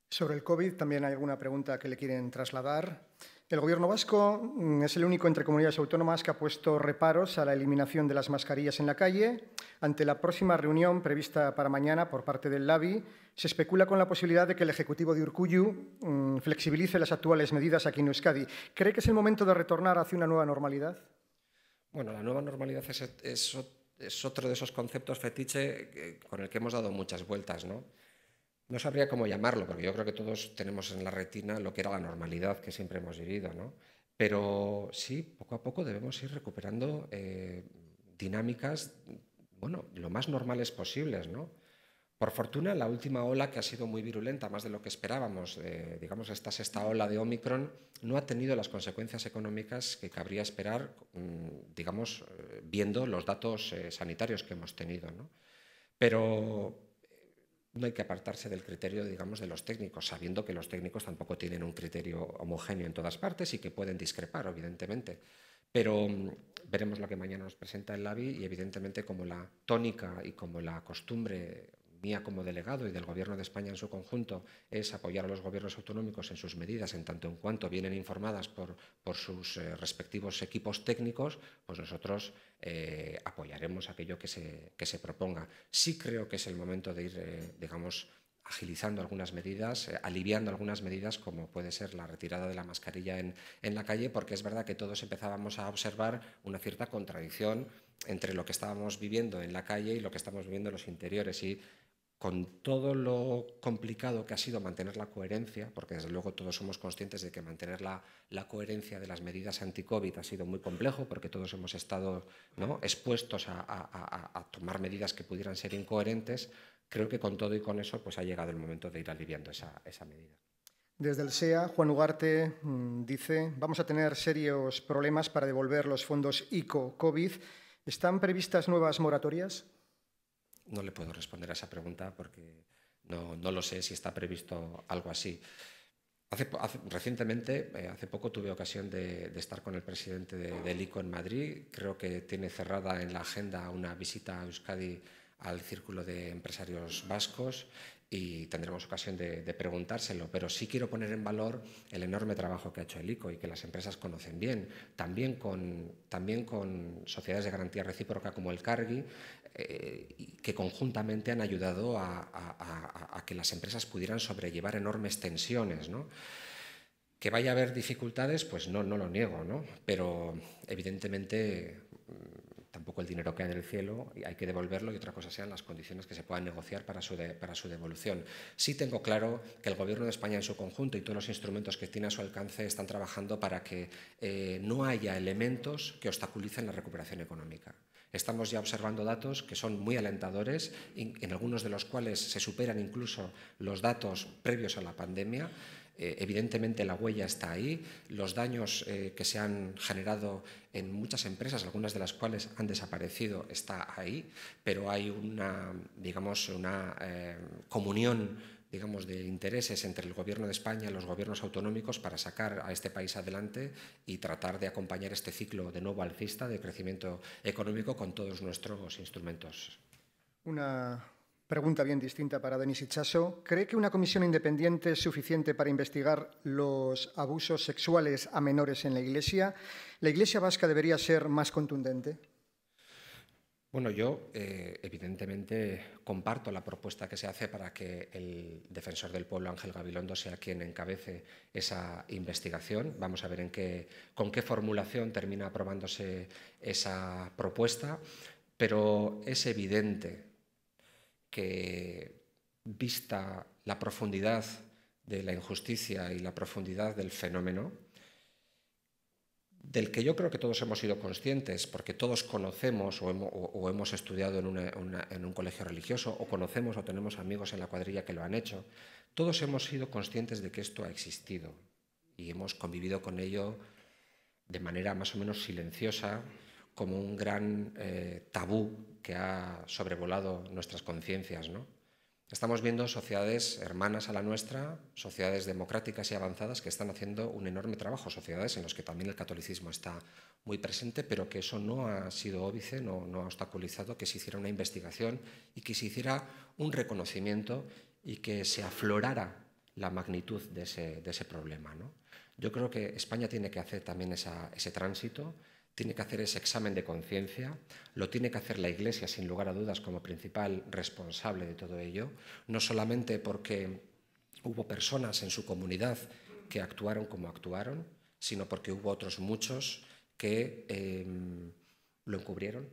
Speaker 3: Sobre el COVID también hay alguna pregunta que le quieren trasladar. El Gobierno vasco mm, es el único entre comunidades autónomas que ha puesto reparos a la eliminación de las mascarillas en la calle. Ante la próxima reunión prevista para mañana por parte del LABI, se especula con la posibilidad de que el Ejecutivo de Urcuyu mm, flexibilice las actuales medidas aquí en Euskadi. ¿Cree que es el momento de retornar hacia una nueva normalidad? Bueno, la nueva normalidad
Speaker 2: es otro de esos conceptos fetiche con el que hemos dado muchas vueltas, ¿no? no sabría cómo llamarlo, porque yo creo que todos tenemos en la retina lo que era la normalidad que siempre hemos vivido, ¿no? Pero sí, poco a poco debemos ir recuperando eh, dinámicas, bueno, lo más normales posibles, ¿no? Por fortuna, la última ola, que ha sido muy virulenta, más de lo que esperábamos, eh, digamos, esta sexta ola de Omicron, no ha tenido las consecuencias económicas que cabría esperar, mm, digamos, eh, viendo los datos sanitarios que hemos tenido, ¿no? Pero, no hay que apartarse del criterio, digamos, de los técnicos, sabiendo que los técnicos tampoco tienen un criterio homogéneo en todas partes y que pueden discrepar, evidentemente. Pero mm, veremos lo que mañana nos presenta el LABI y, evidentemente, como la tónica y como la costumbre mía como delegado y del Gobierno de España en su conjunto es apoyar a los gobiernos autonómicos en sus medidas, en tanto en cuanto vienen informadas por, por sus eh, respectivos equipos técnicos, pues nosotros eh, apoyaremos aquello que se, se, proponga. Sí creo que es el momento de ir, eh, digamos, agilizando algunas medidas, aliviando algunas medidas, como puede ser la retirada de la mascarilla en, en la calle, porque es verdad que todos empezábamos a observar una cierta contradicción entre lo que estábamos viviendo en la calle y lo que estamos viviendo en los interiores. Y con todo lo complicado que ha sido mantener la coherencia, porque desde luego todos somos conscientes de que mantener la, coherencia de las medidas anti-COVID ha sido muy complejo, porque todos hemos estado expuestos a, tomar medidas que pudieran ser incoherentes, creo que con todo y con eso pues ha llegado el momento de ir aliviando esa, esa medida.
Speaker 3: Desde el SEA, Juan Ugarte mm, dice, vamos a tener serios problemas para devolver los fondos ICO-COVID. ¿Están previstas nuevas moratorias?
Speaker 2: no le puedo responder a esa pregunta porque no, lo sé si está previsto algo así. recientemente, eh, hace poco tuve ocasión de, estar con el presidente de, del ICO en Madrid. Creo que tiene cerrada en la agenda una visita a Euskadi al Círculo de Empresarios Vascos y tendremos ocasión de, preguntárselo, pero sí quiero poner en valor el enorme trabajo que ha hecho el ICO y que las empresas conocen bien, también con, también con sociedades de garantía recíproca como el Cargi, eh, que conjuntamente han ayudado a, que las empresas pudieran sobrellevar enormes tensiones. Que vaya a haber dificultades, pues no, no lo niego, pero evidentemente mm, tampoco el dinero cae del el cielo, hay que devolverlo y otra cosa sean las condiciones que se puedan negociar para su, devolución. Sí tengo claro que el Gobierno de España en su conjunto y todos los instrumentos que tiene a su alcance están trabajando para que eh, no haya elementos que obstaculicen la recuperación económica. Estamos ya observando datos que son muy alentadores, en algunos de los cuales se superan incluso los datos previos a la pandemia. Eh, evidentemente la huella está ahí, los daños eh, que se han generado en muchas empresas, algunas de las cuales han desaparecido, está ahí, pero hay una, digamos, una eh, comunión digamos, de intereses entre el gobierno de España y los gobiernos autonómicos para sacar a este país adelante y tratar de acompañar este ciclo de nuevo alcista de crecimiento económico con todos nuestros instrumentos.
Speaker 3: Una pregunta bien distinta para Denis Ichaso. ¿Cree que una comisión independiente es suficiente para investigar los abusos sexuales a menores en la Iglesia? ¿La Iglesia vasca debería ser más contundente?
Speaker 2: Bueno, yo eh, evidentemente comparto la propuesta que se hace para que el defensor del pueblo Ángel Gabilondo sea quien encabece esa investigación. Vamos a ver con qué formulación termina aprobándose esa propuesta, pero es evidente que vista la profundidad de la injusticia y la profundidad del fenómeno, del que yo creo que todos hemos sido conscientes, porque todos conocemos o hemos, estudiado en, un colegio religioso, o conocemos o tenemos amigos en la cuadrilla que lo han hecho, todos hemos sido conscientes de que esto ha existido y hemos convivido con ello de manera más o menos silenciosa, como un gran eh, tabú que ha sobrevolado nuestras conciencias, ¿no? Estamos viendo sociedades hermanas a la nuestra, sociedades democráticas y avanzadas que están haciendo un enorme trabajo, sociedades en las que también el catolicismo está muy presente, pero que eso no ha sido óbice, no, ha obstaculizado que se hiciera una investigación y que se hiciera un reconocimiento y que se aflorara la magnitud de ese, problema. Yo creo que España tiene que hacer también ese tránsito tiene que hacer ese examen de conciencia, lo tiene que hacer la Iglesia sin lugar a dudas como principal responsable de todo ello, no solamente porque hubo personas en su comunidad que actuaron como actuaron, sino porque hubo otros muchos que em, lo encubrieron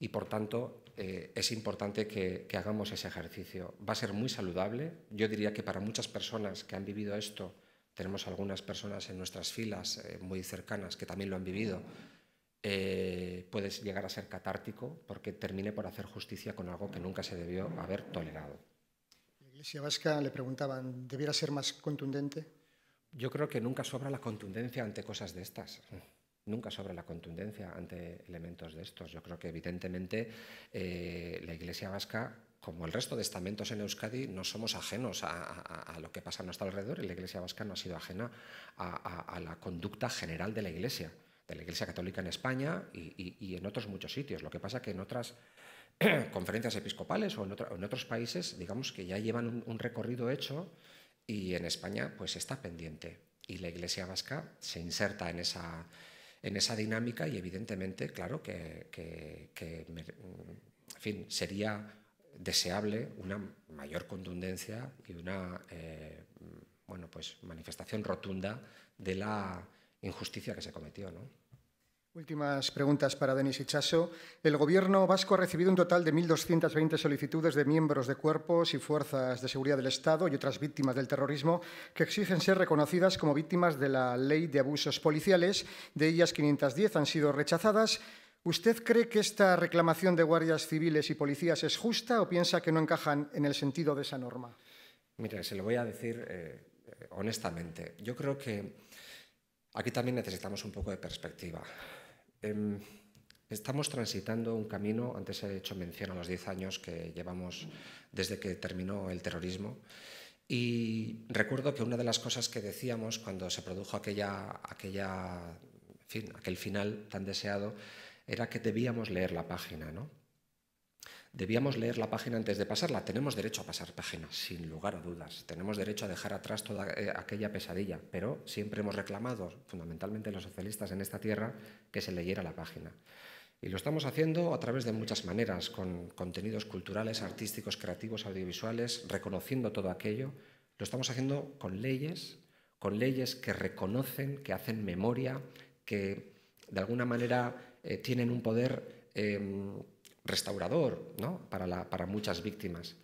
Speaker 2: y por tanto eh, es importante que, hagamos ese ejercicio. Va a ser muy saludable, yo diría que para muchas personas que han vivido esto, tenemos algunas personas en nuestras filas eh, muy cercanas que también lo han vivido, eh, puedes llegar a ser catártico porque termine por hacer justicia con algo que nunca se debió haber tolerado.
Speaker 3: La Iglesia Vasca le preguntaban, ¿debiera ser más contundente? Yo creo que
Speaker 2: nunca sobra la contundencia ante cosas de estas. Nunca sobra la contundencia ante elementos de estos. Yo creo que evidentemente eh, la Iglesia Vasca como el resto de estamentos en Euskadi, no somos ajenos a, lo que pasa a nuestro alrededor y la Iglesia vasca no ha sido ajena a la conducta general de la Iglesia de la Iglesia Católica en España y, en otros muchos sitios. Lo que pasa es que en otras conferencias episcopales o en, otros países, digamos que ya llevan un, recorrido hecho y en España pues está pendiente. Y la Iglesia vasca se inserta en esa, en esa dinámica y evidentemente, claro, que, fin, sería deseable una mayor contundencia y una eh, bueno, pues manifestación rotunda de la injusticia que se cometió. ¿no?
Speaker 3: Últimas preguntas para Denis Ichaso. El Gobierno vasco ha recibido un total de 1.220 solicitudes de miembros de cuerpos y fuerzas de seguridad del Estado y otras víctimas del terrorismo que exigen ser reconocidas como víctimas de la ley de abusos policiales. De ellas, 510 han sido rechazadas. ¿Usted cree que esta reclamación de guardias civiles y policías es justa o piensa que no encajan en el sentido de esa norma?
Speaker 2: Mire, se lo voy a decir eh, eh, honestamente. Yo creo que Aquí también necesitamos un poco de perspectiva. Em, estamos transitando un camino, antes he hecho mención a los 10 años que llevamos desde que terminó el terrorismo, y recuerdo que una de las cosas que decíamos cuando se produjo aquella, aquella, aquel final tan deseado era que debíamos leer la página, ¿no? Debíamos leer la página antes de pasarla. Tenemos derecho a pasar páginas, sin lugar a dudas. Tenemos derecho a dejar atrás toda eh, aquella pesadilla, pero siempre hemos reclamado, fundamentalmente los socialistas en esta tierra, que se leyera la página. Y lo estamos haciendo a través de muchas maneras, con contenidos culturales, artísticos, creativos, audiovisuales, reconociendo todo aquello. Lo estamos haciendo con leyes, con leyes que reconocen, que hacen memoria, que de alguna manera eh, tienen un poder em, restaurador ¿no? para, para, muchas víctimas.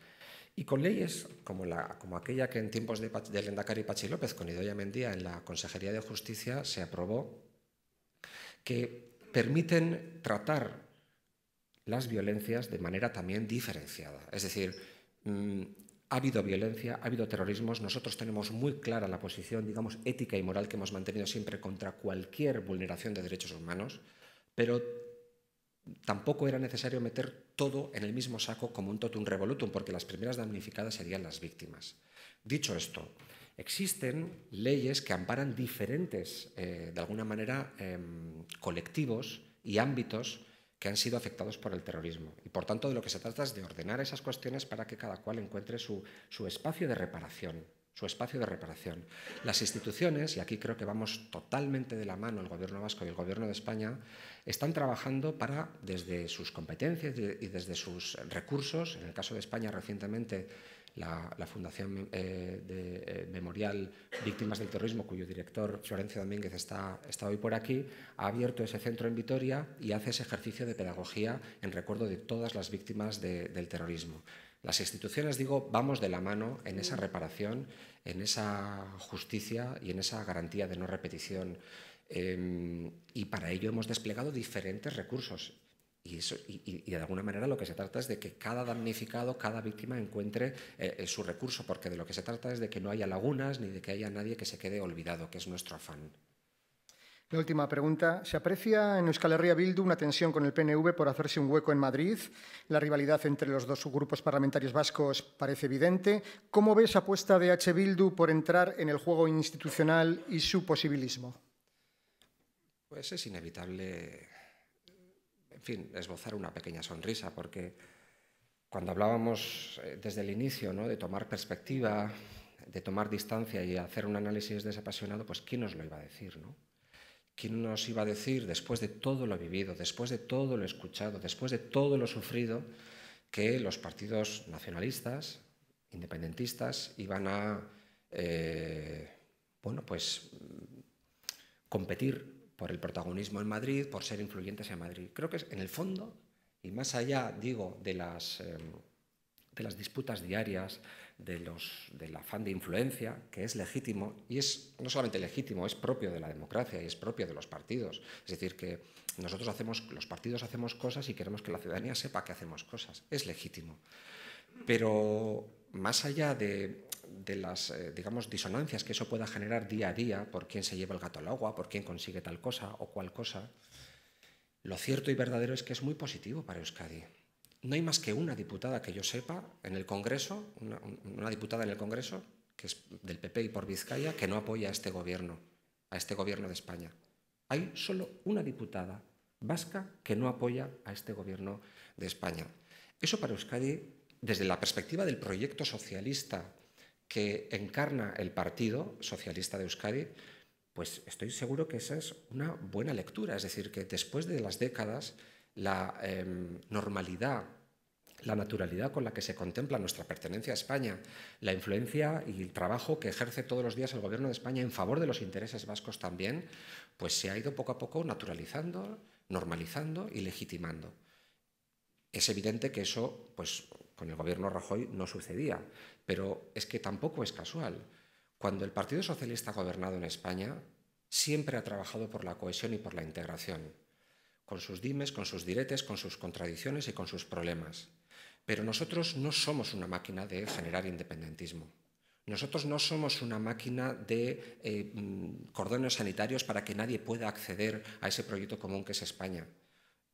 Speaker 2: Y con leyes como, la, como aquella que en tiempos de, de Lendakari Pachi López, con idoya Mendía, en la Consejería de Justicia se aprobó, que permiten tratar las violencias de manera también diferenciada. Es decir, mm, ha habido violencia, ha habido terrorismos, nosotros tenemos muy clara la posición, digamos, ética y moral que hemos mantenido siempre contra cualquier vulneración de derechos humanos, pero tampoco era necesario meter todo en el mismo saco como un totum revolutum, porque las primeras damnificadas serían las víctimas. Dicho esto, existen leyes que amparan diferentes, eh, de alguna manera, em, colectivos y ámbitos que han sido afectados por el terrorismo. Y por tanto, de lo que se trata es de ordenar esas cuestiones para que cada cual encuentre su espacio de reparación, su espacio de reparación. Las instituciones, y aquí creo que vamos totalmente de la mano el Gobierno vasco y el Gobierno de España, están trabajando para, desde sus competencias y desde sus recursos, en el caso de España recientemente la, Fundación eh, eh, Memorial Víctimas del Terrorismo, cuyo director Florencio Domínguez está, está hoy por aquí, ha abierto ese centro en Vitoria y hace ese ejercicio de pedagogía en recuerdo de todas las víctimas del terrorismo. Las instituciones, digo, vamos de la mano en esa reparación, en esa justicia y en esa garantía de no repetición Em, y para ello hemos desplegado diferentes recursos. Y, de alguna manera lo que se trata es de que cada damnificado, cada víctima encuentre eh, eh, su recurso, porque de lo que se trata es de que no haya lagunas ni de que haya nadie que se quede olvidado, que es nuestro afán.
Speaker 3: La última pregunta. ¿Se aprecia en Euskal Herria Bildu una tensión con el PNV por hacerse un hueco en Madrid? La rivalidad entre los dos grupos parlamentarios vascos parece evidente. ¿Cómo ves apuesta de H. Bildu por entrar en el juego institucional y su posibilismo?
Speaker 2: pues es inevitable, en fin, esbozar una pequeña sonrisa, porque cuando hablábamos eh, desde el inicio ¿no? de tomar perspectiva, de tomar distancia y hacer un análisis desapasionado, pues ¿quién nos lo iba a decir? ¿no? ¿Quién nos iba a decir, después de todo lo vivido, después de todo lo escuchado, después de todo lo sufrido, que los partidos nacionalistas, independentistas, iban a eh, bueno, pues, competir por el protagonismo en Madrid, por ser influyentes en Madrid. Creo que es en el fondo, y más allá, digo, de las, em, de las disputas diarias, de los, del afán de influencia, que es legítimo, y es no solamente legítimo, es propio de la democracia y es propio de los partidos. Es decir, que nosotros hacemos, los partidos hacemos cosas y queremos que la ciudadanía sepa que hacemos cosas. Es legítimo. Pero más allá de de las, eh, digamos, disonancias que eso pueda generar día a día, por quién se lleva el gato al agua, por quién consigue tal cosa o cual cosa, lo cierto y verdadero es que es muy positivo para Euskadi. No hay más que una diputada que yo sepa en el Congreso, una, una diputada en el Congreso, que es del PP y por Vizcaya, que no apoya a este gobierno, a este gobierno de España. Hay solo una diputada vasca que no apoya a este gobierno de España. Eso para Euskadi, desde la perspectiva del proyecto socialista que encarna el Partido Socialista de Euskadi, pues estoy seguro que esa es una buena lectura. Es decir, que después de las décadas, la em, normalidad, la naturalidad con la que se contempla nuestra pertenencia a España, la influencia y el trabajo que ejerce todos los días el Gobierno de España en favor de los intereses vascos también, pues se ha ido poco a poco naturalizando, normalizando y legitimando. Es evidente que eso pues, con el gobierno Rajoy no sucedía, pero es que tampoco es casual. Cuando el Partido Socialista ha gobernado en España, siempre ha trabajado por la cohesión y por la integración, con sus dimes, con sus diretes, con sus contradicciones y con sus problemas. Pero nosotros no somos una máquina de generar independentismo. Nosotros no somos una máquina de eh, mm, cordones sanitarios para que nadie pueda acceder a ese proyecto común que es España.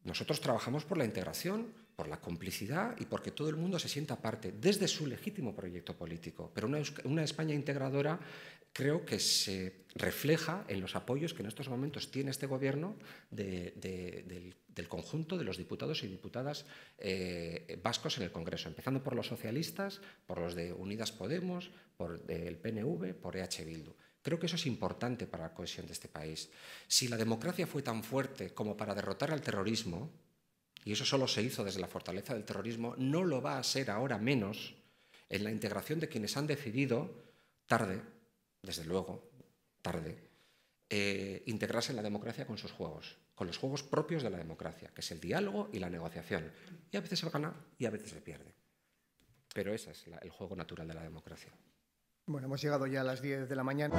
Speaker 2: Nosotros trabajamos por la integración por la complicidad y porque todo el mundo se sienta parte desde su legítimo proyecto político. Pero una, España integradora creo que se refleja en los apoyos que en estos momentos tiene este Gobierno del, conjunto de los diputados y diputadas eh, vascos en el Congreso, empezando por los socialistas, por los de Unidas Podemos, por el PNV, por EH Bildu. Creo que eso es importante para la cohesión de este país. Si la democracia fue tan fuerte como para derrotar al terrorismo, y eso solo se hizo desde la fortaleza del terrorismo, no lo va a ser ahora menos en la integración de quienes han decidido tarde, desde luego, tarde, eh, integrarse en la democracia con sus juegos, con los juegos propios de la democracia, que es el diálogo y la negociación. Y a veces se gana y a veces se pierde. Pero ese es el juego natural de la democracia.
Speaker 3: Bueno, hemos llegado ya a las 10 de la mañana.